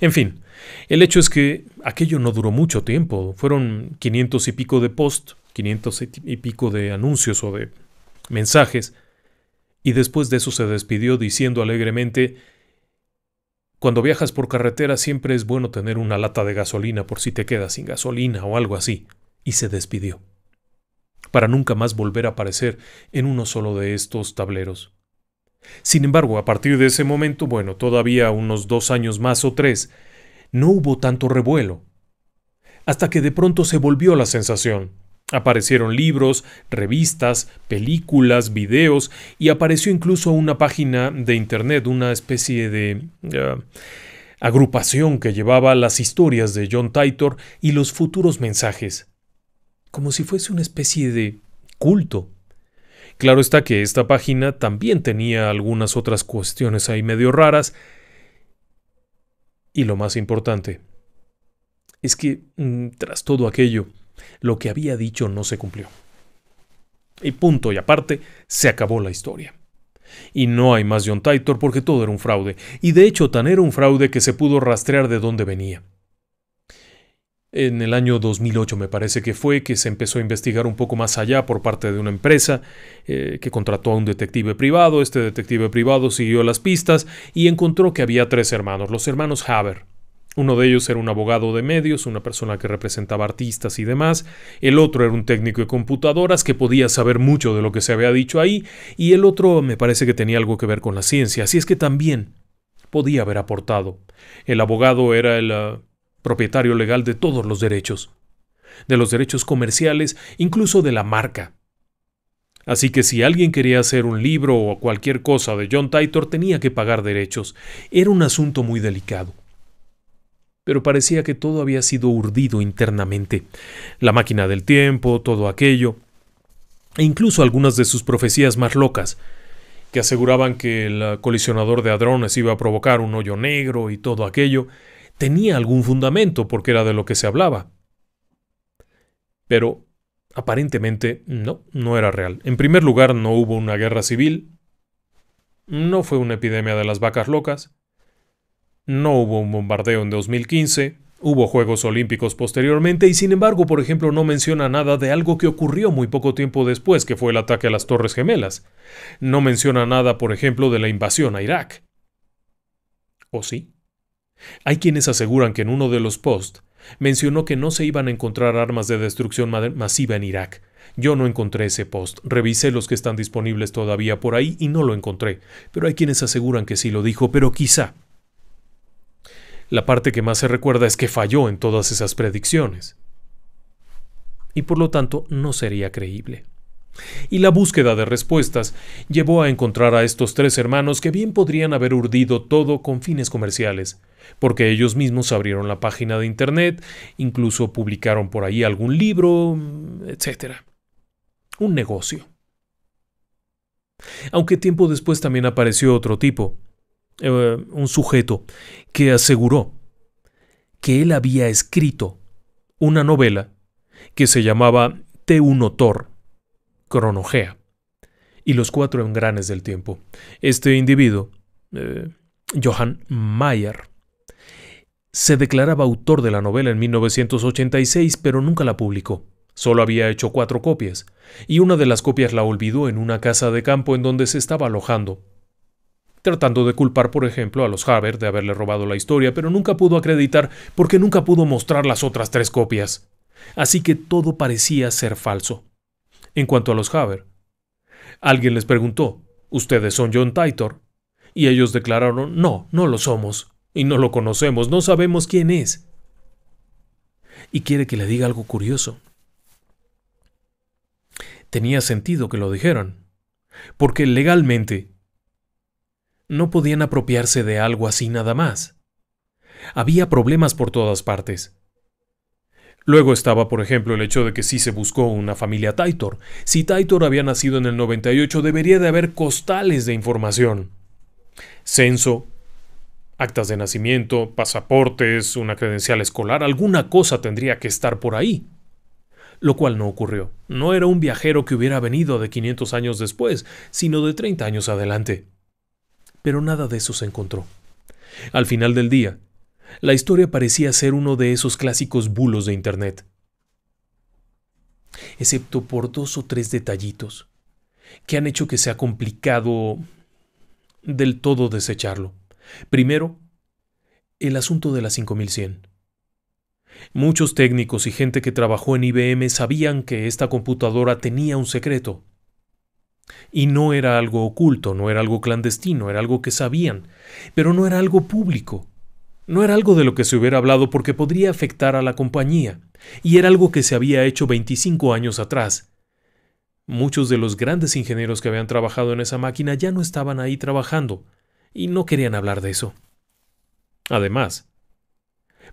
A: En fin, el hecho es que aquello no duró mucho tiempo, fueron 500 y pico de post, 500 y pico de anuncios o de mensajes, y después de eso se despidió diciendo alegremente, cuando viajas por carretera siempre es bueno tener una lata de gasolina por si te quedas sin gasolina o algo así, y se despidió, para nunca más volver a aparecer en uno solo de estos tableros. Sin embargo, a partir de ese momento, bueno, todavía unos dos años más o tres, no hubo tanto revuelo. Hasta que de pronto se volvió la sensación. Aparecieron libros, revistas, películas, videos y apareció incluso una página de internet, una especie de eh, agrupación que llevaba las historias de John Titor y los futuros mensajes, como si fuese una especie de culto. Claro está que esta página también tenía algunas otras cuestiones ahí medio raras. Y lo más importante es que mm, tras todo aquello, lo que había dicho no se cumplió. Y punto y aparte, se acabó la historia. Y no hay más John Titor porque todo era un fraude, y de hecho tan era un fraude que se pudo rastrear de dónde venía en el año 2008 me parece que fue, que se empezó a investigar un poco más allá por parte de una empresa eh, que contrató a un detective privado. Este detective privado siguió las pistas y encontró que había tres hermanos, los hermanos Haber. Uno de ellos era un abogado de medios, una persona que representaba artistas y demás. El otro era un técnico de computadoras que podía saber mucho de lo que se había dicho ahí. Y el otro me parece que tenía algo que ver con la ciencia. Así es que también podía haber aportado. El abogado era el... Ah, propietario legal de todos los derechos, de los derechos comerciales, incluso de la marca. Así que si alguien quería hacer un libro o cualquier cosa de John Titor tenía que pagar derechos. Era un asunto muy delicado. Pero parecía que todo había sido urdido internamente. La máquina del tiempo, todo aquello, e incluso algunas de sus profecías más locas, que aseguraban que el colisionador de hadrones iba a provocar un hoyo negro y todo aquello, tenía algún fundamento porque era de lo que se hablaba. Pero aparentemente no, no era real. En primer lugar, no hubo una guerra civil, no fue una epidemia de las vacas locas, no hubo un bombardeo en 2015, hubo Juegos Olímpicos posteriormente y sin embargo, por ejemplo, no menciona nada de algo que ocurrió muy poco tiempo después, que fue el ataque a las Torres Gemelas. No menciona nada, por ejemplo, de la invasión a Irak. ¿O sí? Hay quienes aseguran que en uno de los posts mencionó que no se iban a encontrar armas de destrucción masiva en Irak. Yo no encontré ese post, revisé los que están disponibles todavía por ahí y no lo encontré, pero hay quienes aseguran que sí lo dijo, pero quizá. La parte que más se recuerda es que falló en todas esas predicciones. Y por lo tanto no sería creíble. Y la búsqueda de respuestas llevó a encontrar a estos tres hermanos que bien podrían haber urdido todo con fines comerciales, porque ellos mismos abrieron la página de Internet, incluso publicaron por ahí algún libro, etc. Un negocio. Aunque tiempo después también apareció otro tipo, eh, un sujeto, que aseguró que él había escrito una novela que se llamaba Teunotor cronogea y los cuatro engranes del tiempo. Este individuo, eh, Johann Mayer, se declaraba autor de la novela en 1986, pero nunca la publicó. Solo había hecho cuatro copias, y una de las copias la olvidó en una casa de campo en donde se estaba alojando, tratando de culpar, por ejemplo, a los Haber de haberle robado la historia, pero nunca pudo acreditar porque nunca pudo mostrar las otras tres copias. Así que todo parecía ser falso. En cuanto a los Haber, alguien les preguntó, ¿ustedes son John Titor? Y ellos declararon, no, no lo somos, y no lo conocemos, no sabemos quién es. Y quiere que le diga algo curioso. Tenía sentido que lo dijeran, porque legalmente no podían apropiarse de algo así nada más. Había problemas por todas partes. Luego estaba, por ejemplo, el hecho de que sí se buscó una familia Titor. Si Titor había nacido en el 98, debería de haber costales de información. Censo, actas de nacimiento, pasaportes, una credencial escolar, alguna cosa tendría que estar por ahí. Lo cual no ocurrió. No era un viajero que hubiera venido de 500 años después, sino de 30 años adelante. Pero nada de eso se encontró. Al final del día, la historia parecía ser uno de esos clásicos bulos de Internet. Excepto por dos o tres detallitos que han hecho que sea complicado del todo desecharlo. Primero, el asunto de la 5100. Muchos técnicos y gente que trabajó en IBM sabían que esta computadora tenía un secreto. Y no era algo oculto, no era algo clandestino, era algo que sabían, pero no era algo público. No era algo de lo que se hubiera hablado porque podría afectar a la compañía, y era algo que se había hecho 25 años atrás. Muchos de los grandes ingenieros que habían trabajado en esa máquina ya no estaban ahí trabajando, y no querían hablar de eso. Además,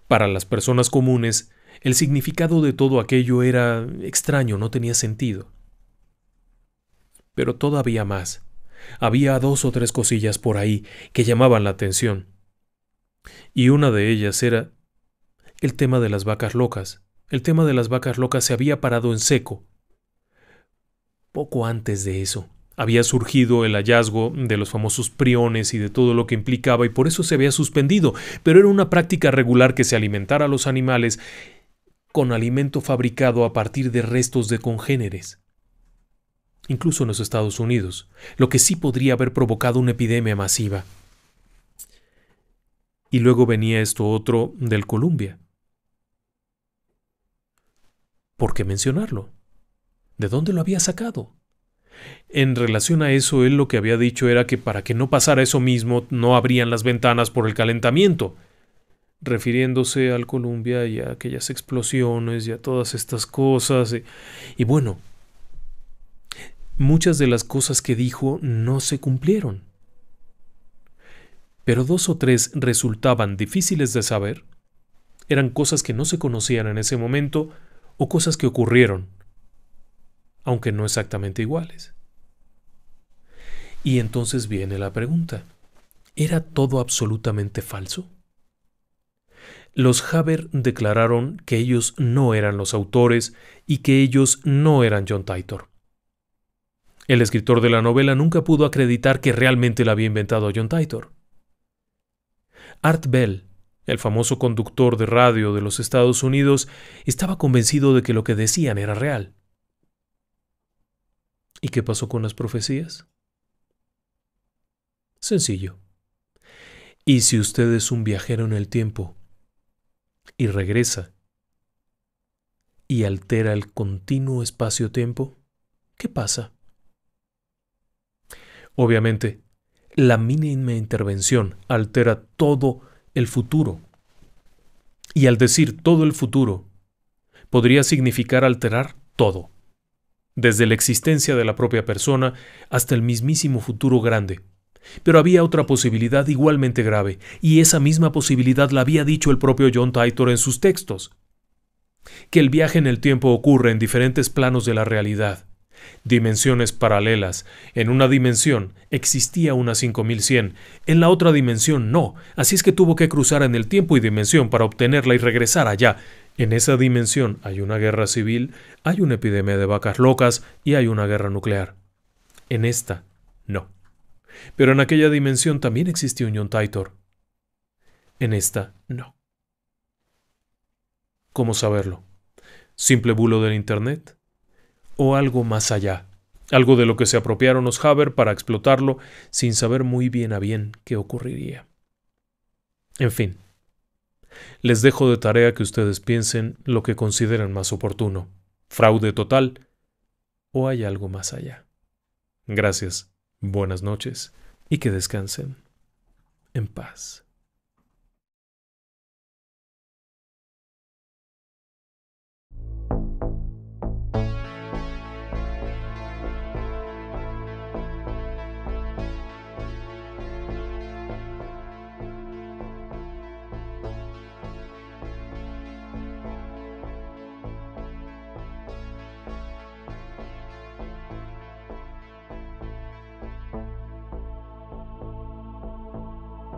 A: para las personas comunes, el significado de todo aquello era extraño, no tenía sentido. Pero todavía más. Había dos o tres cosillas por ahí que llamaban la atención. Y una de ellas era el tema de las vacas locas. El tema de las vacas locas se había parado en seco. Poco antes de eso, había surgido el hallazgo de los famosos priones y de todo lo que implicaba y por eso se había suspendido, pero era una práctica regular que se alimentara a los animales con alimento fabricado a partir de restos de congéneres. Incluso en los Estados Unidos, lo que sí podría haber provocado una epidemia masiva y luego venía esto otro del Columbia. ¿Por qué mencionarlo? ¿De dónde lo había sacado? En relación a eso, él lo que había dicho era que para que no pasara eso mismo, no abrían las ventanas por el calentamiento, refiriéndose al Columbia y a aquellas explosiones y a todas estas cosas. Y, y bueno, muchas de las cosas que dijo no se cumplieron pero dos o tres resultaban difíciles de saber. Eran cosas que no se conocían en ese momento o cosas que ocurrieron, aunque no exactamente iguales. Y entonces viene la pregunta, ¿era todo absolutamente falso? Los Haber declararon que ellos no eran los autores y que ellos no eran John Titor. El escritor de la novela nunca pudo acreditar que realmente la había inventado John Titor. Art Bell, el famoso conductor de radio de los Estados Unidos, estaba convencido de que lo que decían era real. ¿Y qué pasó con las profecías? Sencillo. ¿Y si usted es un viajero en el tiempo y regresa y altera el continuo espacio-tiempo? ¿Qué pasa? Obviamente, la mínima intervención altera todo el futuro. Y al decir todo el futuro, podría significar alterar todo, desde la existencia de la propia persona hasta el mismísimo futuro grande. Pero había otra posibilidad igualmente grave, y esa misma posibilidad la había dicho el propio John Titor en sus textos, que el viaje en el tiempo ocurre en diferentes planos de la realidad, dimensiones paralelas. En una dimensión existía una 5100, en la otra dimensión no, así es que tuvo que cruzar en el tiempo y dimensión para obtenerla y regresar allá. En esa dimensión hay una guerra civil, hay una epidemia de vacas locas y hay una guerra nuclear. En esta, no. Pero en aquella dimensión también existió un titor. En esta, no. ¿Cómo saberlo? ¿Simple bulo del Internet? o algo más allá, algo de lo que se apropiaron los Haber para explotarlo sin saber muy bien a bien qué ocurriría. En fin, les dejo de tarea que ustedes piensen lo que consideren más oportuno, fraude total o hay algo más allá. Gracias, buenas noches y que descansen en paz.